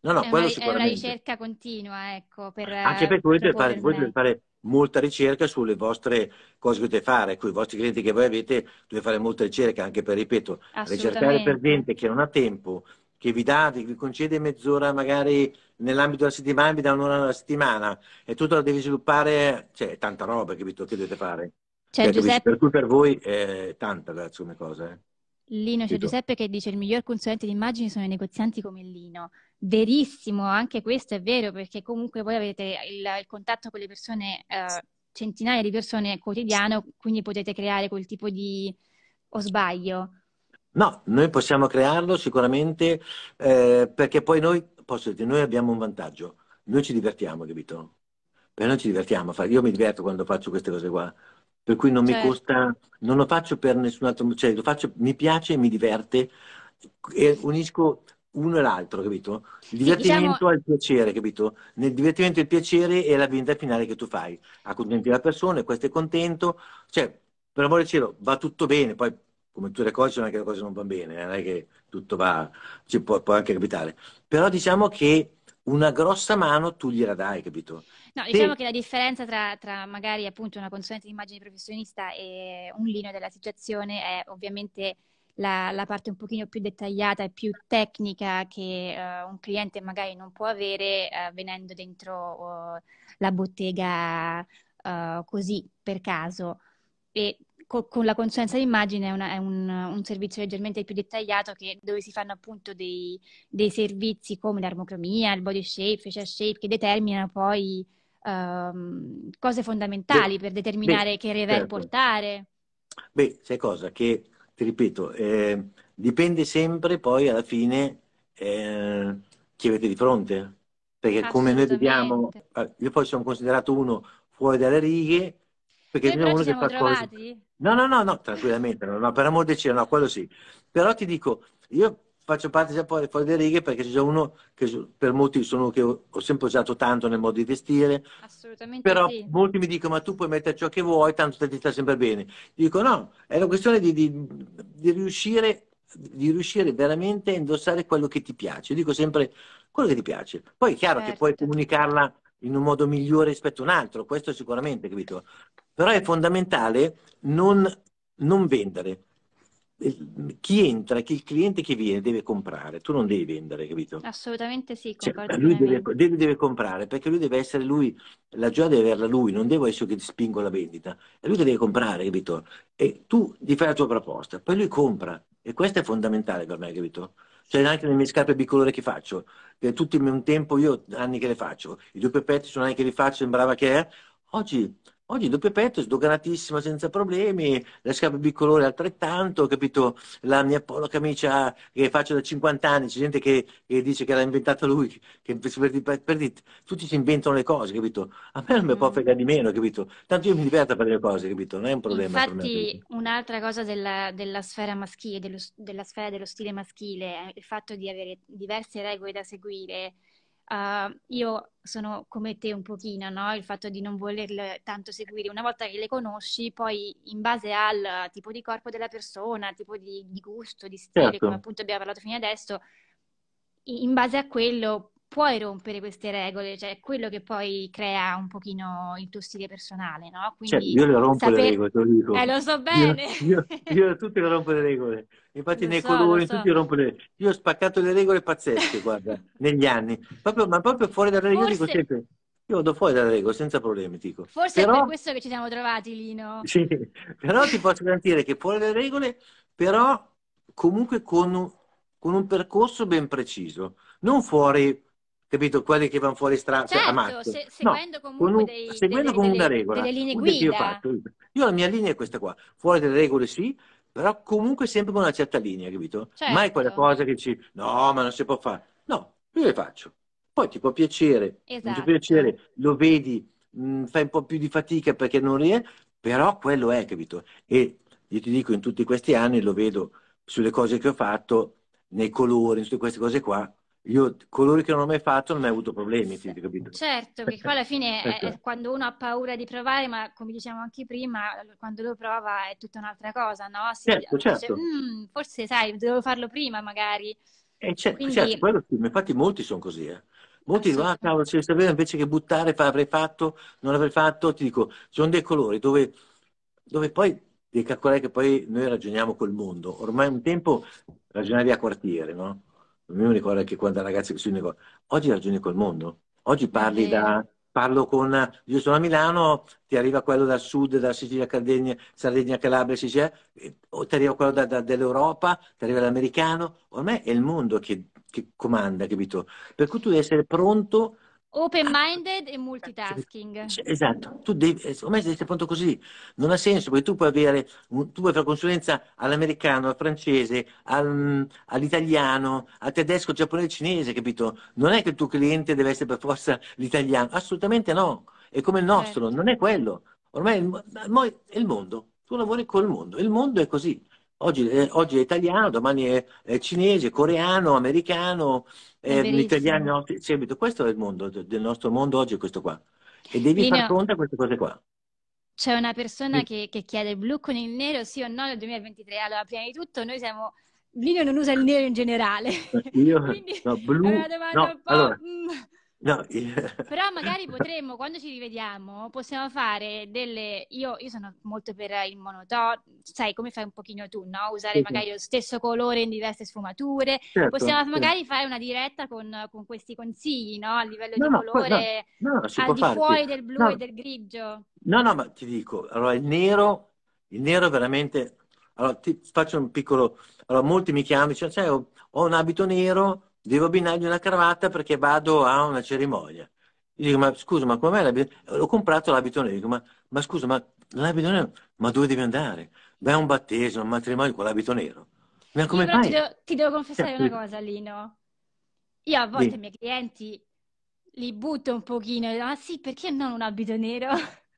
Speaker 1: no, no, quello una, è una ricerca
Speaker 2: continua, ecco. Per, anche eh, perché voi dovete, fare, voi dovete fare
Speaker 1: molta ricerca sulle vostre cose che dovete fare, con i vostri clienti che voi avete, dovete fare molta ricerca, anche per, ripeto, ricercare per gente che non ha tempo, che vi, dà, vi concede mezz'ora magari nell'ambito della settimana vi dà un'ora alla settimana e tutto la devi sviluppare, cioè tanta roba capito, che dovete fare.
Speaker 2: Cioè, eh, Giuseppe... Per cui
Speaker 1: per voi è tanta la come cosa. Eh.
Speaker 2: Lino, c'è cioè Giuseppe che dice il miglior consulente di immagini sono i negozianti come Lino. Verissimo, anche questo è vero perché comunque voi avete il, il contatto con le persone, eh, centinaia di persone quotidiano, quindi potete creare quel tipo di... o sbaglio?
Speaker 1: No, noi possiamo crearlo sicuramente eh, perché poi noi posso dire, noi abbiamo un vantaggio, noi ci divertiamo, capito? Per noi ci divertiamo, io mi diverto quando faccio queste cose qua, per cui non certo. mi costa, non lo faccio per nessun altro, cioè lo faccio, mi piace, mi diverte e unisco uno e l'altro, capito? Il divertimento diciamo... il piacere, capito? Nel divertimento il piacere è la vendita finale che tu fai, accontenti la persona, questo è contento, cioè per amore del cielo va tutto bene, poi come tu le non è che le cose non vanno bene, eh, non è che tutto va, ci può, può anche capitare. Però diciamo che una grossa mano tu gliela dai, capito?
Speaker 2: No, diciamo e... che la differenza tra, tra, magari appunto una consulente di immagine professionista e un lino della situazione è ovviamente la, la, parte un pochino più dettagliata e più tecnica che uh, un cliente magari non può avere uh, venendo dentro uh, la bottega così per caso. E co- con la consulenza d'immagine è, una, è un, un, servizio leggermente più dettagliato che, dove si fanno appunto dei, dei servizi come l'armocromia, il body shape, facial shape che determinano poi um, cose fondamentali beh, per determinare beh, che rever certo. portare.
Speaker 1: Beh, sai cosa che, ti ripeto, eh, dipende sempre poi alla fine eh, chi avete di fronte. Perché come noi vediamo, eh, io poi sono considerato uno fuori dalle righe,
Speaker 2: perché Noi diciamo uno che fa cose...
Speaker 1: No, no, no, no, tranquillamente, no, no, per amor di cielo, no, quello sì. Però ti dico, io faccio parte già poi fuori delle righe perché c'è già uno che per molti sono che ho sempre usato tanto nel modo di vestire. Assolutamente. Però sì. molti mi dicono: ma tu puoi mettere ciò che vuoi, tanto ti sta sempre bene. dico: no, è una questione di, di, di, riuscire, di, riuscire veramente a indossare quello che ti piace. Io dico sempre quello che ti piace. Poi è chiaro certo. che puoi certo, certo. comunicarla in un modo migliore rispetto a un altro, questo sicuramente, capito? Però è fondamentale non, non vendere. Chi entra, chi, il cliente che viene deve comprare, tu non devi vendere, capito?
Speaker 2: Assolutamente sì, cioè, lui deve,
Speaker 1: deve, deve, comprare perché lui deve essere lui, la gioia deve averla lui, non devo essere io che ti spingo alla vendita, è lui che deve comprare, capito? E tu gli fai la tua proposta, poi lui compra e questo è fondamentale per me, capito? Cioè anche nelle mie scarpe bicolore che faccio, che tutto il mio tempo io anni che le faccio, i due pepetti sono anni che li faccio, sembrava che è. Oggi Oggi il doppio petto è sdoganatissimo senza problemi, la scarpa bicolore altrettanto, capito? La mia polo camicia che faccio da 50 anni, c'è gente che, che dice che l'ha inventata lui, che per, per, per, tutti si inventano le cose, capito? A me non mi può mm. fregare di meno, capito? Tanto io mi diverto a fare le cose, capito? Non è un problema. Infatti,
Speaker 2: me, un'altra cosa della, della sfera maschile, dello, della sfera dello stile maschile, il fatto di avere diverse regole da seguire uh, io sono come te un pochino, no? Il fatto di non volerle tanto seguire. Una volta che le conosci, poi in base al tipo di corpo della persona, tipo di, di gusto, di stile, certo. come appunto abbiamo parlato fino adesso, in base a quello puoi rompere queste regole, cioè è quello che poi crea un pochino il tuo stile personale, no? Cioè, Quindi, cioè, io le rompo saper... le regole, te
Speaker 1: lo dico. Eh, lo so
Speaker 2: bene. Io,
Speaker 1: io, io tutte le rompo le regole. Infatti lo nei so, colori so. tutti rompo le regole. Io ho spaccato le regole pazzesche, guarda, negli anni. Proprio, ma proprio fuori dalle regole Forse... dico sempre... Io vado fuori dalle regole senza problemi, dico. Forse però... è per
Speaker 2: questo che ci siamo trovati, Lino.
Speaker 1: Sì, però ti posso garantire che fuori dalle regole, però comunque con un, con un percorso ben preciso. Non fuori capito? quelle che vanno fuori strada. Cioè, certo, a matto. Se, seguendo no, comunque un, seguendo dei, con dei, una regola. Delle linee guida. Io, faccio, io la mia linea è questa qua. Fuori dalle regole sì, però comunque sempre con una certa linea, capito? Certo. Mai quella cosa che ci... No, ma non si può fare. No, io le faccio. Poi ti può piacere, esatto. ti può esatto. piacere, lo vedi, mh, mm, fai un po' più di fatica perché non riesci, però quello è, capito? E io ti dico, in tutti questi anni lo vedo sulle cose che ho fatto, nei colori, in tutte queste cose qua, io colori che non ho mai fatto non ho avuto problemi, sì, capito?
Speaker 2: Certo, perché poi alla fine è, è quando uno ha paura di provare, ma come diciamo anche prima, quando lo prova è tutta un'altra cosa, no? Si, certo, dice, certo. Mm, forse sai, dovevo farlo prima magari.
Speaker 1: Eh, certo, Quindi... certo quello, infatti molti sono così, eh. Molti dicono, ah cavolo, se sapevo invece che buttare avrei fatto, non avrei fatto, ti dico, sono dei colori dove, dove poi devi calcolare che poi noi ragioniamo col mondo. Ormai è un tempo ragionavi a quartiere, no? mi ricordo anche quando ragazzi così mi oggi ragioni col mondo, oggi eh, parli eh. da, parlo con, io sono a Milano, ti arriva quello dal sud, dalla Sicilia, Cardegna, Sardegna, Calabria, Sicilia, o ti arriva quello da, da, dell'Europa, ti arriva l'americano, ormai è il mondo che, che comanda, capito? Per cui tu devi essere pronto
Speaker 2: Open ah, minded e multitasking. Esatto, tu
Speaker 1: devi, eh, secondo me devi essere così. Non ha senso perché tu puoi avere, tu puoi fare consulenza all'americano, al francese, al, all'italiano, al tedesco, al giapponese, al cinese, capito? Non è che il tuo cliente deve essere per forza l'italiano, assolutamente no. È come il nostro, certo. non è quello. Ormai è il mondo. Tu lavori col mondo, il mondo è così. Oggi, eh, oggi, è italiano, domani è, è cinese, coreano, americano, eh, l'italiano seguito. Questo è il mondo, del nostro mondo oggi è questo qua. E devi Lino, far fronte a queste cose qua.
Speaker 2: C'è una persona sì. che, che, chiede blu con il nero, sì o no, nel 2023. Allora, prima di tutto, noi siamo... Lino non usa il nero in generale.
Speaker 1: Io, Quindi, no, blu... È una domanda no, un po'... Allora, mm. No, io... Però
Speaker 2: magari potremmo, quando ci rivediamo, possiamo fare delle... Io, io sono molto per il monotono, sai come fai un pochino tu, no? Usare sì, magari sì. lo stesso colore in diverse sfumature. Certo, possiamo magari fare una diretta con, con, questi consigli, no? A livello no, di no, colore, no, al di fuori del blu e del grigio.
Speaker 1: No, no, ma ti dico, allora il nero, il nero veramente... Allora, ti faccio un piccolo... Allora, molti mi chiamano, cioè, ho, ho un abito nero devo abbinargli una cravatta perché vado a una cerimonia. Gli dico, ma scusa, ma come l'abito? Ho comprato l'abito nero, dico, ma, ma scusa, ma l'abito nero, ma dove devi andare? Beh, un battesimo, un matrimonio con l'abito nero. Ma come fai? Ti
Speaker 2: devo, ti devo confessare una cosa, Lino. Io a volte sì. i miei clienti li butto un pochino, ah sì, perché non un abito nero?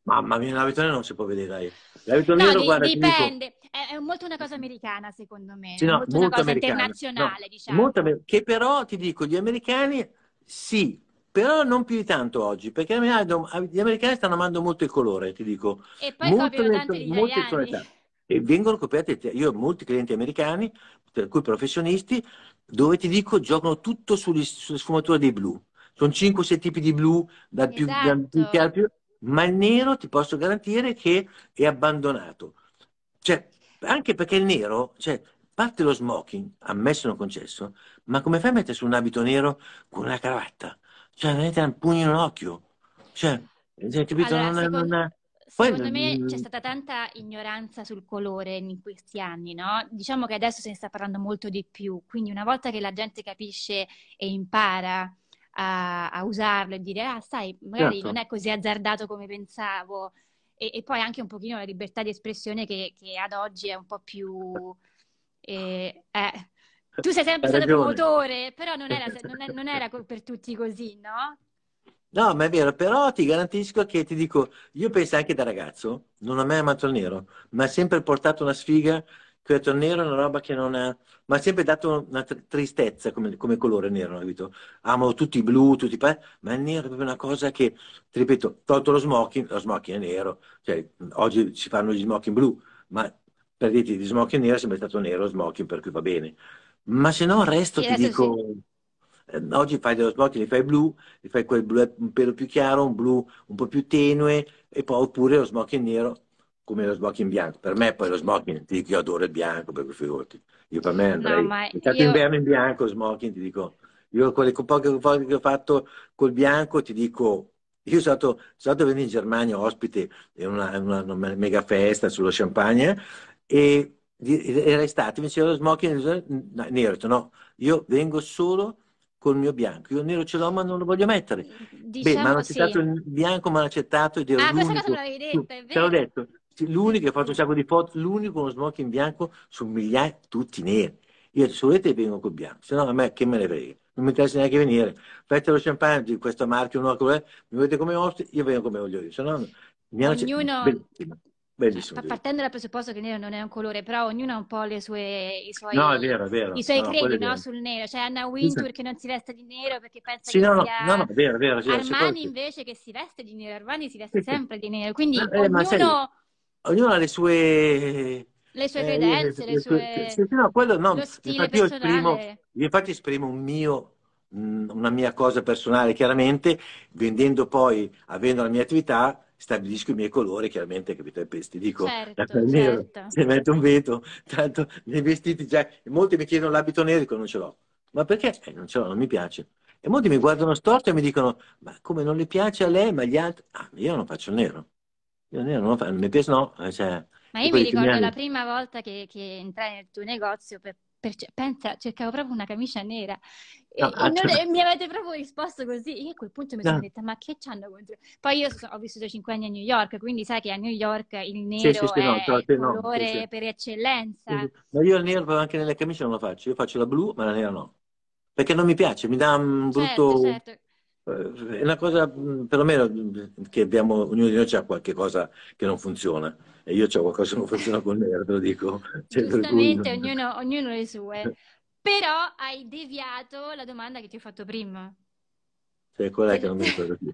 Speaker 1: Mamma mia, la nero non si può vedere, dai. L'abito no, nero, di, guarda, dipende.
Speaker 2: È, molto una cosa americana, secondo me. Sì, no, molto, molto, una cosa internazionale, no, diciamo. Molto,
Speaker 1: che però, ti dico, gli americani, sì, però non più di tanto oggi, perché gli americani stanno amando molto il colore, ti dico.
Speaker 2: E poi molto copiano tanto gli italiani. Cioè,
Speaker 1: e vengono coperti, cioè, io ho molti clienti americani, tra cui professionisti, dove ti dico giocano tutto sulle sfumature dei blu. Sono 5 6 tipi di blu, dal esatto. più, dal più esatto. chiaro al più ma il nero ti posso garantire che è abbandonato. Cioè, anche perché il nero, cioè, parte lo smoking, ammesso non concesso, ma come fai a mettere su un abito nero con una cravatta? Cioè, non è un pugno in un occhio. Cioè, eh, cioè capito? Allora, non, secondo... non ha... Secondo me c'è stata
Speaker 2: tanta ignoranza sul colore in questi anni, no? Diciamo che adesso se ne sta parlando molto di più, quindi una volta che la gente capisce e impara a, a usarlo e dire, ah sai, magari certo. non è così azzardato come pensavo. E, e, poi anche un pochino la libertà di espressione che, che ad oggi è un po' più... Eh, eh.
Speaker 1: Tu sei sempre stato promotore,
Speaker 2: però non era, non, è, non era per tutti così, no?
Speaker 1: No, ma è vero, però ti garantisco che ti dico, io penso anche da ragazzo, non ho mai amato il nero, ma ha sempre portato una sfiga il nero è una roba che non è... Ma ha sempre dato una tristezza come, come colore nero, capito? Amano tutti i blu, tutti i... Ma il nero è proprio una cosa che, ti ripeto, tolto lo smoking, lo smoking è nero. Cioè, oggi si fanno gli smoking blu, ma per dirti di smoking nero è sempre stato nero smoking, per cui va bene. Ma se no il resto sì, ti dico... Sì eh, oggi fai dello smoking, li fai blu, li fai quel blu un pelo più chiaro, un blu un po' più tenue, e poi oppure lo smoking nero come lo smoking bianco. Per me poi lo smoking, ti dico, io adoro il bianco, per cui figurati. Io per me andrei, no, intanto io... inverno in bianco, smoking, ti dico, io quelle poche foto che ho fatto col bianco, ti dico, io sono stato, sono stato in Germania ospite in una, una, una, mega festa sullo champagne e era estate, mi diceva lo smoking nero, no, io vengo solo col mio bianco. Io nero ce l'ho, ma non lo voglio mettere. Diciamo Beh, mi hanno accettato sì. il bianco, ma hanno accettato ed ero ah, l'unico. questa cosa me l'avevi detto, è vero. Te l'ho detto l'unico, ho fatto un sacco di foto, l'unico uno smoking bianco su migliaia, tutti neri. Io se volete vengo col bianco, se no a me che me ne frega, non mi interessa neanche venire. Fate lo champagne di questo marchio, no, mi volete come ospite, io vengo come voglio io, se no mi Ognuno... Bellissimo. Bellissimo, partendo
Speaker 2: dal presupposto che il nero non è un colore, però ognuno ha un po' le sue, i suoi, no, è
Speaker 1: vero, è vero. I suoi no, credi no, sul
Speaker 2: nero. C'è cioè, Anna Wintour che non si veste di nero perché pensa sì, che no, sia... No, no, è vero, è vero. Armani invece che si veste di nero, Armani si veste sempre di nero. Quindi eh, eh ognuno
Speaker 1: ognuno ha le sue...
Speaker 2: Le sue credenze, eh, le, le, sue... sue... No, quello no, infatti io esprimo, io
Speaker 1: infatti esprimo un mio, una mia cosa personale chiaramente, vendendo poi, avendo la mia attività, stabilisco i miei colori, chiaramente, capito? E ti dico, certo, nero, se metto un veto, tanto nei vestiti già, molti mi chiedono l'abito nero, dico non ce l'ho. Ma perché? Eh, non ce l'ho, non mi piace. E molti mi guardano storto e mi dicono, ma come non le piace a lei, ma gli altri? Ah, io non faccio il nero. Io non lo mi piace no. Eh, cioè, Ma io mi ricordo anni... la
Speaker 2: prima volta che, che, entrai nel tuo negozio per, per, pensa, cercavo proprio una camicia nera e, no, e, non, e, mi avete proprio risposto così. e a quel punto mi no. sono detta, ma che c'hanno contro? Poi io so, ho vissuto 5 anni a New York, quindi sai che a New York il nero sì, sì, sì, è no, il colore per eccellenza.
Speaker 1: Ma io il nero anche nelle camicie non lo faccio, io faccio la blu, ma la nera no. Perché non mi piace, mi dà un brutto... Certo, certo. Eh, è una cosa mm, perlomeno mm, che abbiamo, ognuno di noi ha qualche cosa che non funziona e io ho qualcosa che non funziona con lei, te lo dico. Cioè, Giustamente,
Speaker 2: cui... ognuno, ognuno le sue. Eh. Però hai deviato la domanda che ti ho fatto prima.
Speaker 1: Cioè, qual è che non mi ricordo più?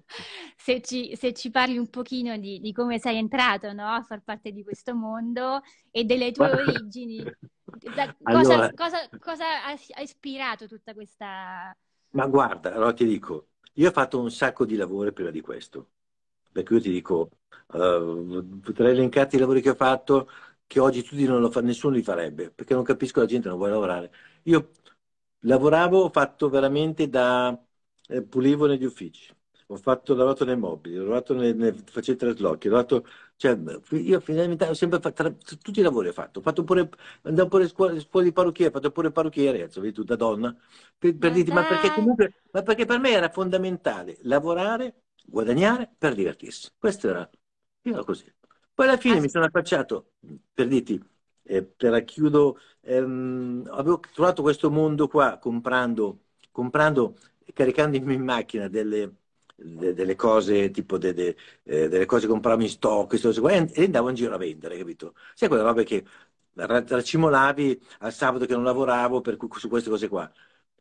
Speaker 2: se, ci, se ci parli un pochino di, di come sei entrato no? a far parte di questo mondo e delle tue origini, da, allora... cosa, cosa, cosa ha ispirato tutta questa
Speaker 1: ma guarda, allora ti dico, io ho fatto un sacco di lavoro prima di questo, perché io ti dico, uh, potrei elencarti i lavori che ho fatto, che oggi tutti non lo fa, nessuno li farebbe, perché non capisco, la gente non vuole lavorare. Io lavoravo, ho fatto veramente da, eh, pulivo negli uffici, ho fatto, ho lavorato nei mobili, ho lavorato nel, nel, facevo traslochi, ho lavorato cioè, io finalmente ho sempre fatto, tutti i lavori ho fatto, ho fatto pure, andavo pure scuola, scuola di parrucchiere, ho fatto pure parrucchiere, vedi tu, da donna, per, per dirti, ma perché comunque, ma perché per me era fondamentale lavorare, guadagnare per divertirsi. Questo era, io ero così. Poi alla fine ah, mi sono affacciato, per dirti, eh, per racchiudo, ehm, avevo trovato questo mondo qua comprando, comprando caricandomi in macchina delle, de, delle cose tipo de, de, eh, delle cose che compravo in stock questo, e, e andavo in giro a vendere, capito? Sai quella roba che racimolavi al sabato che non lavoravo per, su queste cose qua.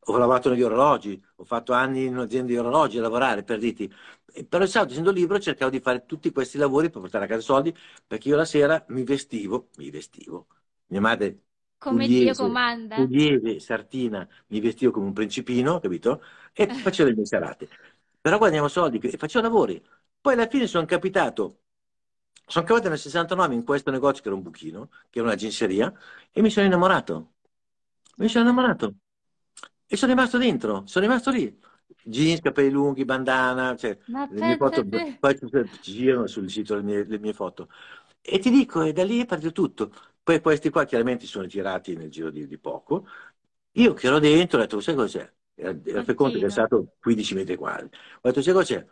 Speaker 1: Ho lavorato negli orologi, ho fatto anni in un'azienda di orologi a lavorare, perditi. Però il sabato, essendo libero, cercavo di fare tutti questi lavori per portare a casa soldi, perché io la sera mi vestivo, mi vestivo. Mia madre
Speaker 2: come Dio comanda.
Speaker 1: Pugliese, sartina, mi vestivo come un principino, capito? E facevo le mie serate però guadagnavo soldi e facevo lavori. Poi alla fine sono capitato, sono capitato nel 69 in questo negozio che era un buchino, che era un'agenzeria, e mi sono innamorato. Mi sono innamorato. E sono rimasto dentro, sono rimasto lì. Jeans, capelli lunghi, bandana, cioè, Ma le mie foto, poi ci girano sul sito le mie, le mie foto. E ti dico, e da lì è partito tutto. Poi questi qua chiaramente sono girati nel giro di, di poco. Io che ero dentro ho detto, sai cos'è? per eh, eh, conto che è stato 15 metri quadri. Ho detto, sai cosa c'è?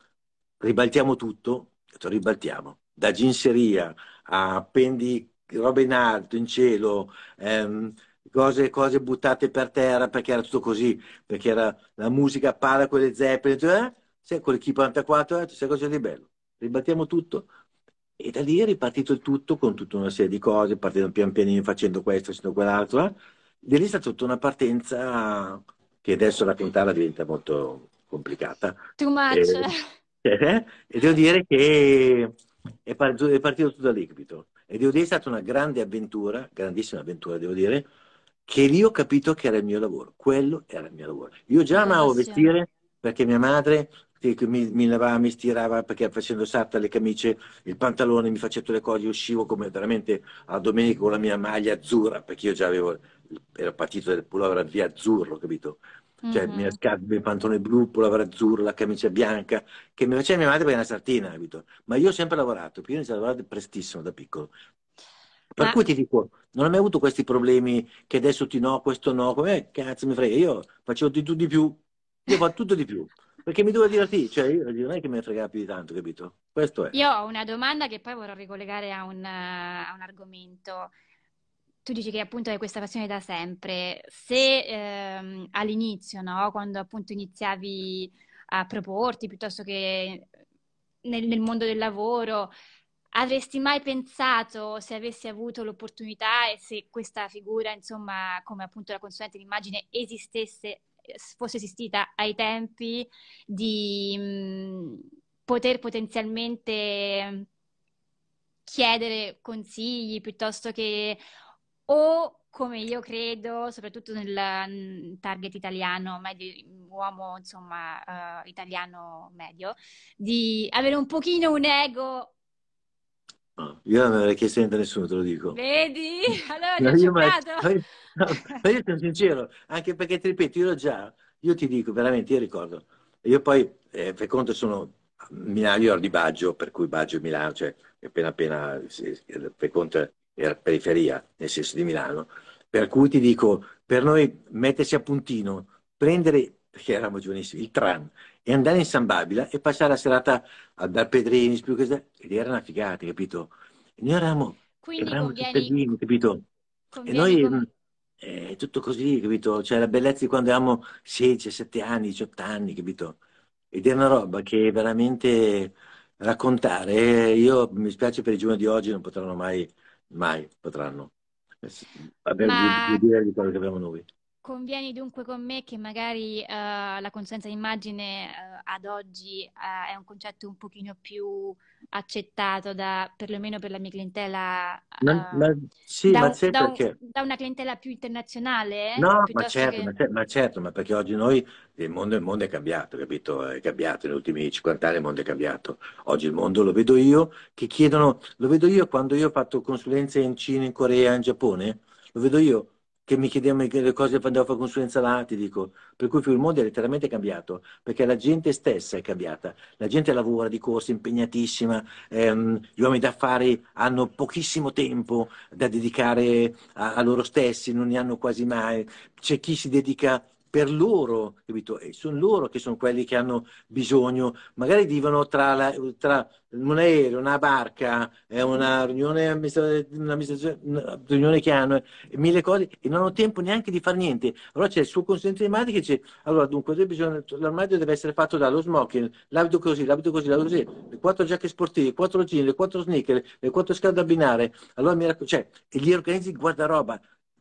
Speaker 1: Ribaltiamo tutto. Ho detto, ribaltiamo. Da ginseria a pendi, roba in alto, in cielo, ehm, cose, cose, buttate per terra perché era tutto così, perché era la musica para con le zeppelin, eh? con le K44, ho detto, sai cosa di bello? Ribaltiamo tutto, e da lì è ripartito il tutto con tutta una serie di cose, partendo pian pianino, facendo questo, facendo quell'altro. Eh? Di lì è stata tutta una partenza che adesso raccontarla diventa molto complicata. Too much. Eh, eh e devo dire che è partito tutto dall'Igbito. E devo dire è stata una grande avventura, grandissima avventura, devo dire, che lì ho capito che era il mio lavoro. Quello era il mio lavoro. Io già amavo vestire perché mia madre mi, mi lavava, mi stirava perché facendo sarta le camicie, il pantalone, mi faceva tutte le cose, uscivo come veramente a domenica con la mia maglia azzurra perché io già avevo era partito del pullover via azzurro, capito? Cioè, mm-hmm. il pantone blu, pullover azzurro, la camicia bianca, che mi faceva mia madre perché era una sartina, capito? Ma io ho sempre lavorato, io ho iniziato a lavorare prestissimo da piccolo. Per Ma... cui ti dico, non ho mai avuto questi problemi che adesso ti no, questo no, come eh, cazzo mi frega, io facevo di tutto di più, io faccio tutto di più perché mi dovevo divertire, cioè io non è che mi frega più di tanto, capito? Questo è. Io
Speaker 2: ho una domanda che poi vorrò ricollegare a un, eh, a un argomento tu dici che appunto hai questa passione da sempre. Se ehm, all'inizio, no? quando appunto iniziavi a proporti piuttosto che nel, nel, mondo del lavoro, avresti mai pensato se avessi avuto l'opportunità e se questa figura, insomma, come appunto la consulente d'immagine esistesse, fosse esistita ai tempi di mh, mhmm, poter potenzialmente chiedere consigli piuttosto che o come io credo, soprattutto nel mm, target italiano, medio, uomo insomma uh, italiano medio, di avere un pochino un ego.
Speaker 1: Ah, io non me l'avrei chiesto niente a nessuno, te lo dico.
Speaker 2: Vedi? Allora no, io, ma, io,
Speaker 1: ma io sono sincero, anche perché ti ripeto, io già, io ti dico veramente, io ricordo, io poi eh, per conto sono a Milano, io ero di Baggio, per cui Baggio e Milano, cioè appena appena per conto era periferia, nel senso di Milano, per cui ti dico, per noi mettersi a puntino, prendere, perché eravamo giovanissimi, il tram e andare in San Babila e passare la serata a dar Pedrini, ed era una figata, capito? E noi eravamo, Quindi eravamo convieni, capito? e noi... Eh, è Eh, tutto così, capito? Cioè la bellezza di quando avevamo 16, 17 anni, 18 anni, capito? Ed è una roba che veramente raccontare, io mi spiace per i giovani di oggi, non potranno mai mai potranno aver Ma... di quello che abbiamo noi.
Speaker 2: Convieni dunque con me che magari uh, la consulenza d'immagine uh, ad oggi uh, è un concetto un pochino più accettato da, perlomeno per la mia clientela, non, ma,
Speaker 1: sì, da, ma un, da, un,
Speaker 2: da, una clientela più internazionale? No, ma certo, che...
Speaker 1: ma ma, certo, ma perché oggi noi, il mondo, il mondo, è cambiato, capito? È cambiato, negli ultimi 50 anni il mondo è cambiato. Oggi il mondo lo vedo io, che chiedono, lo vedo io quando io ho fatto consulenze in Cina, in Corea, in Giappone, lo vedo io che mi chiedevano le cose quando andavo a fare consulenza là, ti dico. Per cui il mondo è letteralmente cambiato, perché la gente stessa è cambiata. La gente lavora di corsa, impegnatissima, ehm, gli uomini d'affari hanno pochissimo tempo da dedicare a, a loro stessi, non ne hanno quasi mai. C'è chi si dedica per loro, capito? E sono loro che sono quelli che hanno bisogno, magari vivono tra, la, tra un aereo, una barca, eh, una riunione, una riunione che hanno, eh, mille cose, e non hanno tempo neanche di fare niente. Allora c'è il suo consulente di madre che dice, allora dunque bisogna, l'armadio deve essere fatto dallo smoking, l'abito così, l'abito così, l'abito così, le quattro giacche sportive, le quattro jeans, le quattro sneaker, le quattro scalde a binare, allora mi raccomando, cioè, e gli organizzi guardaroba,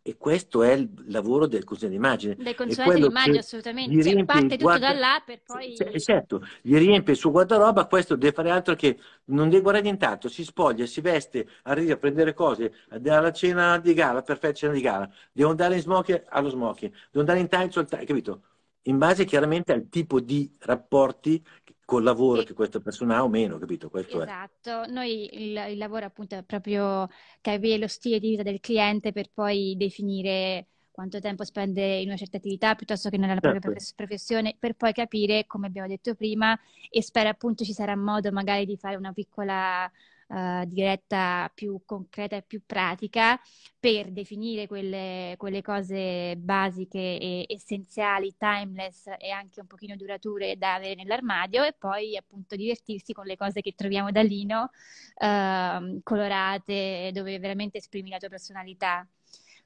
Speaker 1: e questo è il lavoro del consulente d'immagine. Del consulente d'immagine, assolutamente. Cioè, parte tutto da là
Speaker 2: per poi... C-
Speaker 1: certo, gli riempie il suo guardaroba, questo deve fare altro che non deve guardare nient'altro, si spoglia, si veste, arriva a prendere cose, alla cena di gara, perfetta cena di gara, devo andare in smoking allo smoking, devo andare in tights al capito? In base chiaramente al tipo di rapporti che col lavoro sì. che questa persona ha o meno, capito? Questo esatto,
Speaker 2: è. noi il, il, lavoro appunto è proprio capire lo stile di vita del cliente per poi definire quanto tempo spende in una certa attività piuttosto che nella certo. propria professione, per poi capire, come abbiamo detto prima, e spero appunto ci sarà modo magari di fare una piccola uh, eh, diretta più concreta e più pratica per definire quelle, quelle cose basiche e essenziali, timeless e anche un pochino durature da avere nell'armadio e poi appunto divertirsi con le cose che troviamo da Lino, uh, colorate, dove veramente esprimi la tua personalità.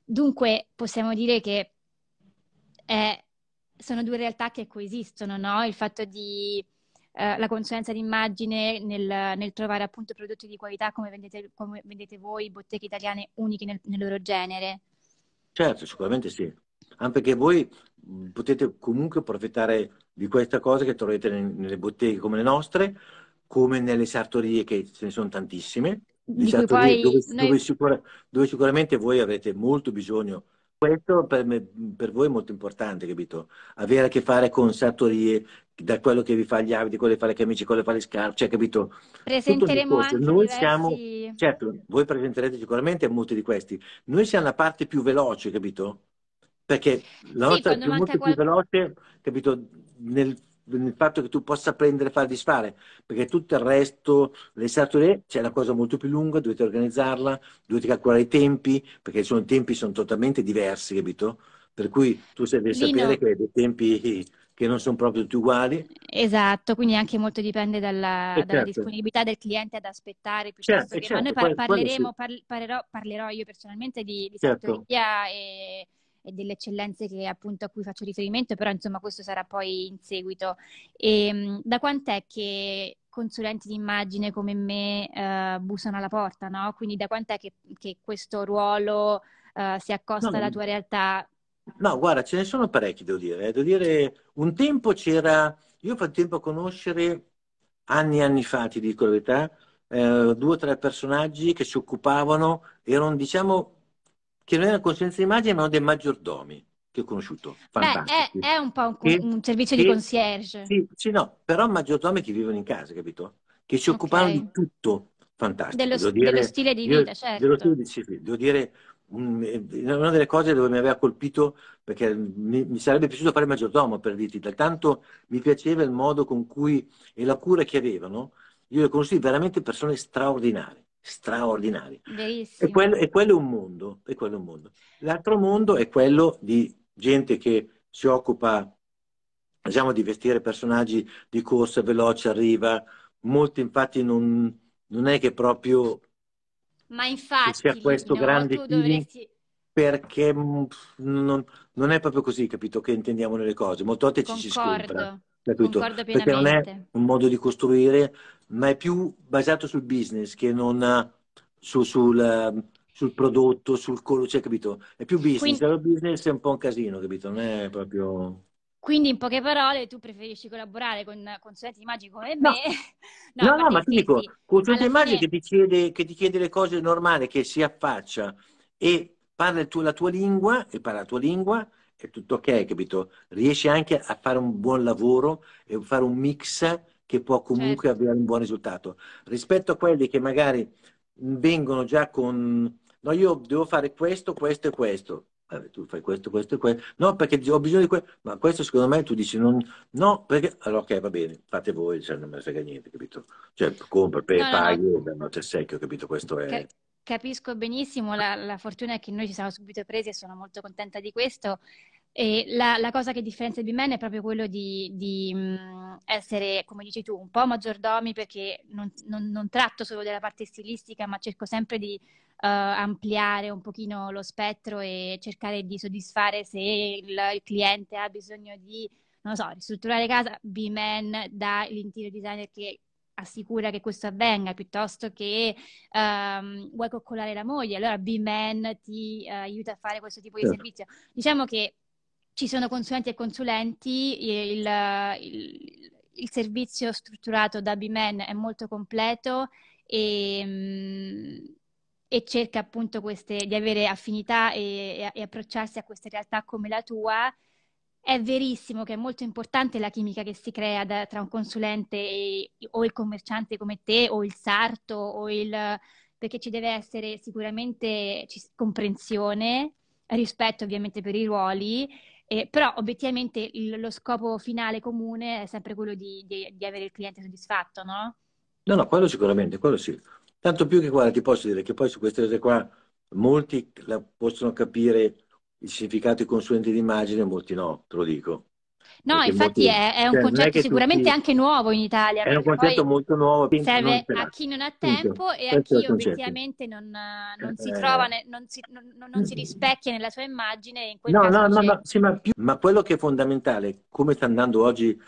Speaker 2: Dunque possiamo dire che è eh, sono due realtà che coesistono, no? Il fatto di eh, la consulenza d'immagine nel, nel, trovare appunto prodotti di qualità come vendete, come vendete voi, botteghe italiane uniche nel, nel loro genere?
Speaker 1: Certo, sicuramente sì. Anche perché voi mm, potete comunque approfittare di questa cosa che troverete nelle botteghe come le nostre, come nelle sartorie che ce ne sono tantissime, di di sartorie dove, noi... dove, sicura, dove sicuramente voi avrete molto bisogno questo per, me, per, voi è molto importante, capito? Avere a che fare con sartorie, da quello che vi fa gli abiti, quello che fa le camicie, quello che fa le scarpe, cioè, capito?
Speaker 2: Presenteremo anche Noi diversi... siamo,
Speaker 1: certo, voi presenterete sicuramente molti di questi. Noi siamo la parte più veloce, capito? Perché la sì, nostra è molto qual... più veloce, capito? Nel il fatto che tu possa prendere e far disfare, perché tutto il resto, le sartorie, c'è la cosa molto più lunga, dovete organizzarla, dovete calcolare i tempi, perché sono, i tempi sono totalmente diversi, capito? Per cui tu devi Lino. sapere che dei tempi che non sono proprio tutti uguali.
Speaker 2: Esatto, quindi anche molto dipende dalla, eh, dalla certo. disponibilità del cliente ad aspettare. Certo, certo. Ma noi par- parleremo, par- parlerò, parlerò, io personalmente di, di certo. sartoria e e delle eccellenze che, appunto, a cui faccio riferimento, però insomma questo sarà poi in seguito. E, ehm, da quant'è che consulenti di immagine come me eh, bussano alla porta, no? Quindi da quant'è che, che questo ruolo eh, si accosta no, alla tua realtà?
Speaker 1: No, guarda, ce ne sono parecchi, devo dire. Devo dire, un tempo c'era... Io ho fatto tempo a conoscere, anni e anni fa, ti dico la verità, eh, due o tre personaggi che si occupavano, erano, diciamo, che non era consulenza di immagine, ma uno dei maggiordomi che ho conosciuto. Fantastici. Beh, è, è,
Speaker 2: un po' un, che, un servizio che, di concierge. Sì,
Speaker 1: sì, no, però maggiordomi che vivono in casa, capito? Che si occupavano okay. di tutto. Fantastico. Dello, devo dire, dello stile di vita, devo, certo. Dello stile di, sì, devo dire, eh, una delle cose dove mi aveva colpito, perché mi, mi sarebbe piaciuto fare maggiordomo per dirti, tanto mi piaceva il modo con cui e la cura che avevano, io le conosci veramente persone straordinarie straordinaria.
Speaker 2: E quello,
Speaker 1: e quello, è un mondo, E quello è un mondo. L'altro mondo è quello di gente che si occupa, diciamo, di vestire personaggi di corsa veloce, arriva, molti infatti non, non è che proprio...
Speaker 2: Ma infatti, sia questo Lino, grande dovresti...
Speaker 1: perché mm, non, non, è proprio così, capito, che intendiamo nelle cose. Molte volte Concordo. ci si scontra. Perché non è un modo di costruire, ma è più basato sul business che non eh, su, sul, ehm, sul, prodotto, sul colore, cioè, capito? È più business, quindi, il business è un po' un casino, capito? Non è proprio...
Speaker 2: Quindi in poche parole tu preferisci collaborare con consulenti di immagini come no. me?
Speaker 1: No, no, no ma ti dico, consulente di immagini che, che ti chiede le cose normali, che si affaccia e parla tuo, la tua lingua e parla la tua lingua è tutto ok, capito? Riesci anche a fare un buon lavoro e fare un mix che può comunque certo. avere un buon risultato. Rispetto a quelli che magari vengono già con no, io devo fare questo, questo e questo. Vabbè, tu fai questo, questo e questo. No, perché ho bisogno di questo. Ma questo secondo me tu dici non... no, perché... Allora ok, va bene, fate voi, cioè, non me ne frega niente, capito? Cioè, compra, per, no, paghi, no, no. c'è secchio, capito? Questo è... Okay
Speaker 2: capisco benissimo, la, la, fortuna è che noi ci siamo subito presi e sono molto contenta di questo. E la, la, cosa che differenzia il B-Man è proprio quello di, di essere, come dici tu, un po' maggiordomi perché non, non, non, tratto solo della parte stilistica, ma cerco sempre di uh, ampliare un pochino lo spettro e cercare di soddisfare se il, il cliente ha bisogno di, non so, ristrutturare casa, B-Man dà l'interior designer che assicura che questo avvenga piuttosto che um, vuoi coccolare la moglie, allora B-Man ti uh, aiuta a fare questo tipo di certo. servizio. Diciamo che ci sono consulenti e consulenti, il, il, il servizio strutturato da b BMEN è molto completo e, mm, e cerca appunto queste, di avere affinità e, e approcciarsi a queste realtà come la tua. È verissimo che è molto importante la chimica che si crea da, tra un consulente e, o il commerciante come te o il sarto o il, perché ci deve essere sicuramente comprensione, rispetto ovviamente per i ruoli eh, però obiettivamente il, lo scopo finale comune è sempre quello di, di, di avere il cliente soddisfatto, no?
Speaker 1: No, no, quello sicuramente, quello sì. Tanto più che guarda, ti posso dire che poi su queste cose qua molti la possono capire il significato di consulente d'immagine, molti no, te lo dico.
Speaker 2: No, infatti è, è, un cioè, concetto sicuramente tutti... anche nuovo in Italia. È un concetto molto nuovo. Serve a chi non ha tempo Quindi, e a chi obiettivamente non,
Speaker 1: non, si eh, trova, eh. ne, non, si, non, si,
Speaker 2: rispecchia nella sua immagine. no, no, no,
Speaker 1: ma, sì, ma, più... ma, quello che è fondamentale, come sta andando oggi,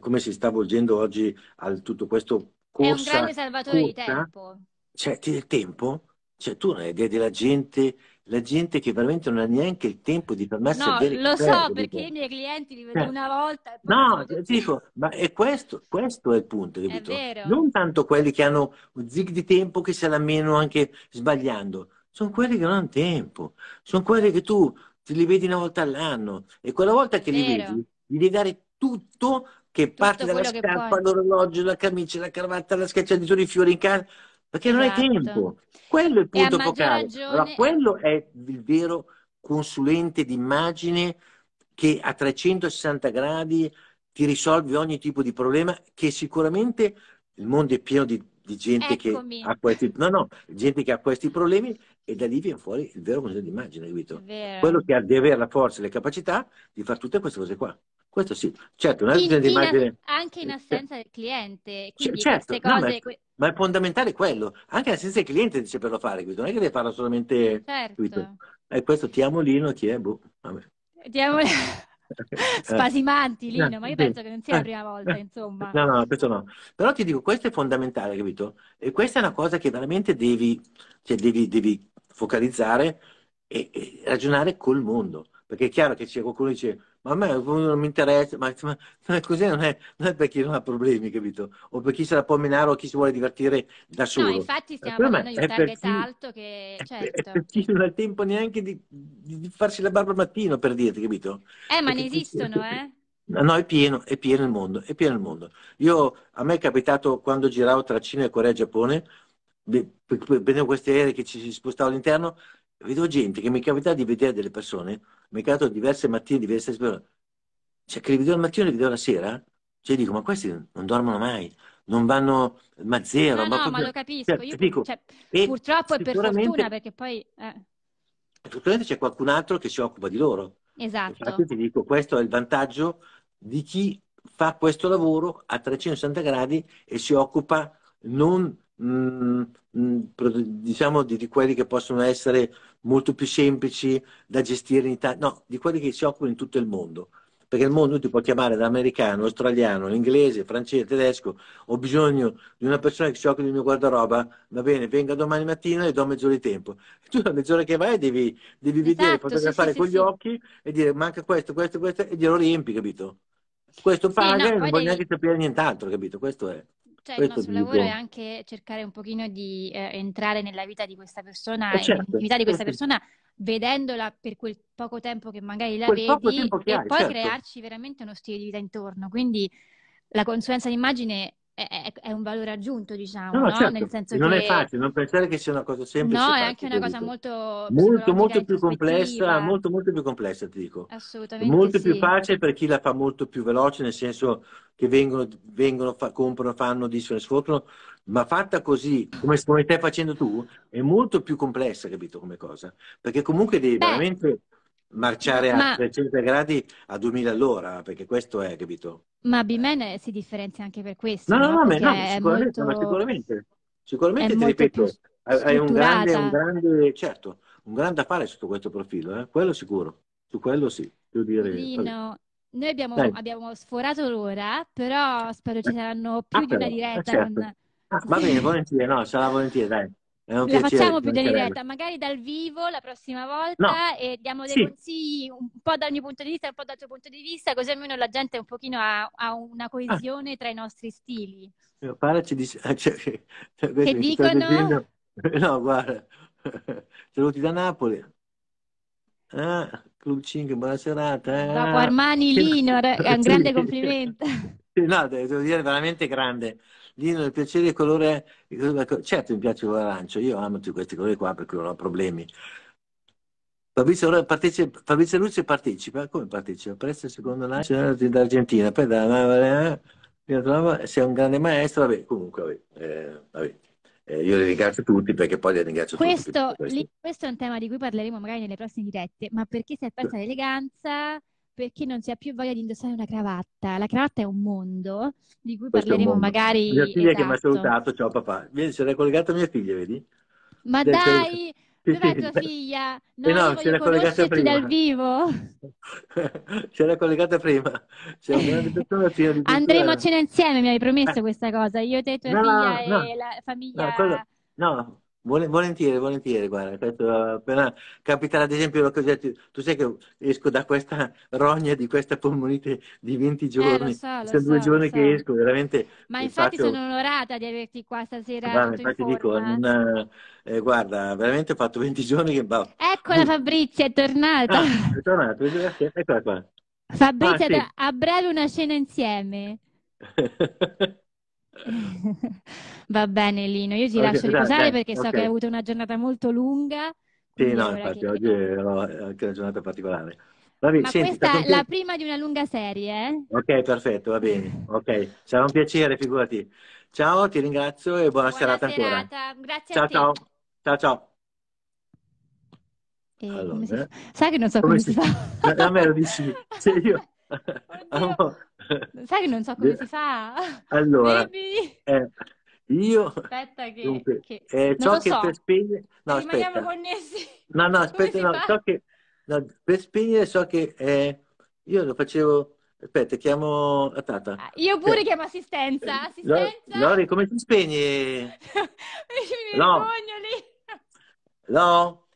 Speaker 1: come si sta volgendo oggi al tutto questo corsa, È un grande salvatore corsa, di tempo. Cioè, il tempo? Cioè, tu non hai idea della gente la gente che veramente non ha neanche il tempo di fermarsi no, a vedere. Lo so, perché i
Speaker 2: miei clienti li vedo eh. una volta.
Speaker 1: no, dico, cioè, ma è questo, questo è il punto, è vero. Non tanto quelli che hanno un zig di tempo che se la meno anche sbagliando, sono quelli che non hanno tempo, sono quelli che tu li vedi una volta all'anno e quella volta che Vero. li vedi gli devi dare tutto che tutto parte dalla scarpa, l'orologio, la camicia, la cravatta, la schiacciatrice, i fiori in casa, perché esatto. non hai esatto. tempo. Quello è il punto focale. Ragione... Allora, quello è il vero consulente d'immagine che a 360 gradi ti risolve ogni tipo di problema che sicuramente il mondo è pieno di, di gente, che questi, no, no, gente che ha questi problemi e da lì viene fuori il vero consulente d'immagine, capito? Quello che ha di avere la forza e le capacità di fare tutte queste cose qua. Questo sì, certo, una in, di immagine...
Speaker 2: Anche in eh, assenza eh. del cliente, quindi certo, cose... No, ma, è,
Speaker 1: ma, è, fondamentale quello, anche in assenza del cliente dice per lo fare, quindi non è che devi farlo solamente...
Speaker 2: Certo. Capito?
Speaker 1: E questo Lino, chi è? Boh, vabbè.
Speaker 2: Diamolino...
Speaker 1: Eh. spasimanti
Speaker 2: Lino, ma io penso che non sia la prima volta, insomma. No,
Speaker 1: no, questo no. Però ti dico, questo è fondamentale, capito? E questa è una cosa che veramente devi, cioè devi, devi focalizzare e, e, ragionare col mondo. Perché è chiaro che c'è qualcuno che dice ma a me non mi interessa, ma, ma, ma così non è, non è, per chi non ha problemi, capito? O per chi se la può menare o chi si vuole divertire da solo. No, infatti eh, stiamo parlando di un target chi, alto che, certo. Per chi non ha il tempo neanche di, di, farsi la barba al mattino, per dirti, capito?
Speaker 2: Eh, ma Perché ne esistono, chi...
Speaker 1: eh? No, è pieno, è pieno il mondo, è pieno il mondo. Io, a me è capitato quando giravo tra Cina e Corea e Giappone, vedevo questi aerei che ci si spostavano all'interno, vedo gente che mi capita di vedere delle persone, mi è capitato diverse mattine, diverse persone, cioè che li vedo al mattino e li vedo la sera, cioè dico ma questi non dormono mai, non vanno, ma zero. No, ma, no, proprio... ma lo capisco, cioè, io, dico, cioè, purtroppo è per fortuna
Speaker 2: perché poi... Eh.
Speaker 1: Sicuramente c'è qualcun altro che si occupa di loro.
Speaker 2: Esatto. Infatti
Speaker 1: ti dico, questo è il vantaggio di chi fa questo lavoro a 360 gradi e si occupa non mh, mm, mh, mm, diciamo di, di, quelli che possono essere molto più semplici da gestire in Italia, no, di quelli che si occupano in tutto il mondo. Perché il mondo ti può chiamare dall'americano, all'australiano, all'inglese, all francese, all tedesco. Ho bisogno di una persona che si occupi del mio guardaroba. Va bene, venga domani mattina e do mezz'ora di tempo. Tu la mezz'ora che vai devi, devi esatto, vedere, fotografare sì, sì, con sì, gli occhi e dire manca questo, questo, questo e glielo riempi, capito? Questo paga sì, no, e non vuoi neanche sapere nient'altro, capito? Questo è. Cioè Questo il nostro lavoro dico. è
Speaker 2: anche cercare un pochino di eh, entrare nella vita di questa persona, eh certo, nell'intimità di questa certo. persona, vedendola per quel poco tempo che magari la quel vedi e hai, poi certo. crearci veramente uno stile di vita intorno. Quindi la consulenza d'immagine è, è, un valore aggiunto, diciamo,
Speaker 1: no, no? Certo. nel senso non che... Non è facile, non pensare che sia una cosa semplice. No, è anche una cosa molto... Molto, molto più complessa, molto, molto più complessa, ti dico. Assolutamente Molto sì. più facile per chi la fa molto più veloce, nel senso che vengono, vengono fa, comprano, fanno, discono, sfruttano, ma fatta così, come, come stai facendo tu, è molto più complessa, capito, come cosa. Perché comunque devi Beh. veramente marciare a Ma... 300 gradi a 2000 all'ora, perché questo è, capito?
Speaker 2: Ma Bimen si differenzia anche per questo. No, no, no, no, no sicuramente, molto... sicuramente,
Speaker 1: sicuramente ti ripeto, hai un grande, un grande, certo, un grande affare sotto questo profilo, eh? quello sicuro, su quello sì. Dire, Lino,
Speaker 2: noi abbiamo, abbiamo, sforato l'ora, però spero ci eh, saranno ah, più ah, di una diretta. Eh, certo. Con...
Speaker 1: Ah, va bene, volentieri, no, sarà volentieri, dai la piacere, facciamo più della diretta,
Speaker 2: magari dal vivo la prossima volta no. e diamo dei sì. consigli un po' dal mio punto di vista, un po' dal tuo punto di vista, così almeno la gente un pochino ha, ha una ah. coesione ah. tra i nostri stili.
Speaker 1: Mio padre ci dice... Cioè, cioè, cioè, che, dicono... Dicendo, no, guarda, saluti da Napoli. Ah, Club 5, buona serata. Eh. Dopo Armani
Speaker 2: Lino, è un grande complimento.
Speaker 1: No, devo dire veramente grande. Lino, il piacere, il colore... Certo, mi piace l'arancio, io amo tutti questi colori qua per cui non ho problemi. Fabrizio, partecipa, Fabrizio Luce partecipa, come partecipa? Presto secondo l'Arsenal d'Argentina, poi da sei un grande maestro, vabbè, comunque, vabbè, eh, vabbè. Eh, io li ringrazio tutti perché poi li ringrazio questo, tutti. Questo. Lì,
Speaker 2: questo è un tema di cui parleremo magari nelle prossime dirette, ma perché si è persa sì. l'eleganza per chi non si ha più voglia di indossare una cravatta. La cravatta è un mondo di cui Questo parleremo magari. Mia figlia esatto. che mi ha esatto. salutato,
Speaker 1: ciao papà. Vieni, si era collegata mia figlia, vedi? Ma De dai, dov'è tua
Speaker 2: figlia? Eh non eh no si era collegata prima. dal vivo.
Speaker 1: si era collegata prima. C'è una di Andremo a cena
Speaker 2: insieme, mi hai promesso eh. questa cosa. Io, te, tua no, figlia no, e la famiglia. No, cosa...
Speaker 1: no Volentieri, volentieri, guarda, questo appena capiterà ad esempio l'occasione, tu sai che esco da questa rogna di questa polmonite di 20 eh, giorni, eh, so, sono due so, giorni che esco, veramente. Ma infatti faccio... sono
Speaker 2: onorata di averti qua stasera. Guarda, infatti in dico, non,
Speaker 1: eh, guarda, veramente ho fatto 20 giorni che... Bah.
Speaker 2: Eccola Fabrizia, è tornata. Ah,
Speaker 1: è tornata, eccola qua. Fabrizia, ah, sì.
Speaker 2: a breve una cena insieme. Va bene Lino, io ti okay, lascio riposare dai, perché okay. so che hai avuto una giornata molto lunga. Sì, no, infatti
Speaker 1: che... oggi è anche una giornata particolare. Vabbè, Ma senti, questa è la
Speaker 2: prima di una lunga serie. Eh?
Speaker 1: Ok, perfetto, va bene. Okay. sarà un piacere, figurati. Ciao, ti ringrazio e buona, buona serata, serata, ancora.
Speaker 2: Grazie ciao, Ciao,
Speaker 1: ciao, ciao. allora, si... Eh?
Speaker 2: Sai che non so come, come si, si
Speaker 1: fa. A eh, me lo dici. io... Oddio.
Speaker 2: Sai che non so come De... si fa? Allora, eh, io... Aspetta che... Dunque, che... Eh, ciò che so. per
Speaker 1: spegnere... No, rimaniamo
Speaker 2: connessi.
Speaker 1: No, no, aspetta, no, ciò che... No, per spegnere so che eh, io lo facevo... Aspetta, chiamo la tata. Ah, io
Speaker 2: pure chiamo assistenza. Eh, assistenza.
Speaker 1: Lori, come ti spegni?
Speaker 2: no.
Speaker 1: No?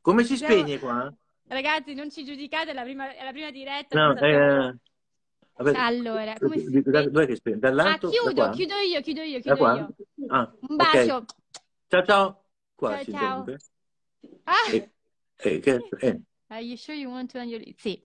Speaker 1: Come si spegne qua?
Speaker 2: Ragazzi, non ci giudicate, è la prima, è la prima diretta. No, eh, Vabbè, cioè, allora, come eh, si...
Speaker 1: Dov'è che Dall'alto? Ah, chiudo, chiudo
Speaker 2: io, chiudo io, chiudo da qua? io. Ah, Un bacio. Okay.
Speaker 1: Ciao, ciao. Qua ciao, si ciao. Ah! Eh, eh, che, eh.
Speaker 2: Are you sure you want to end your... Sì.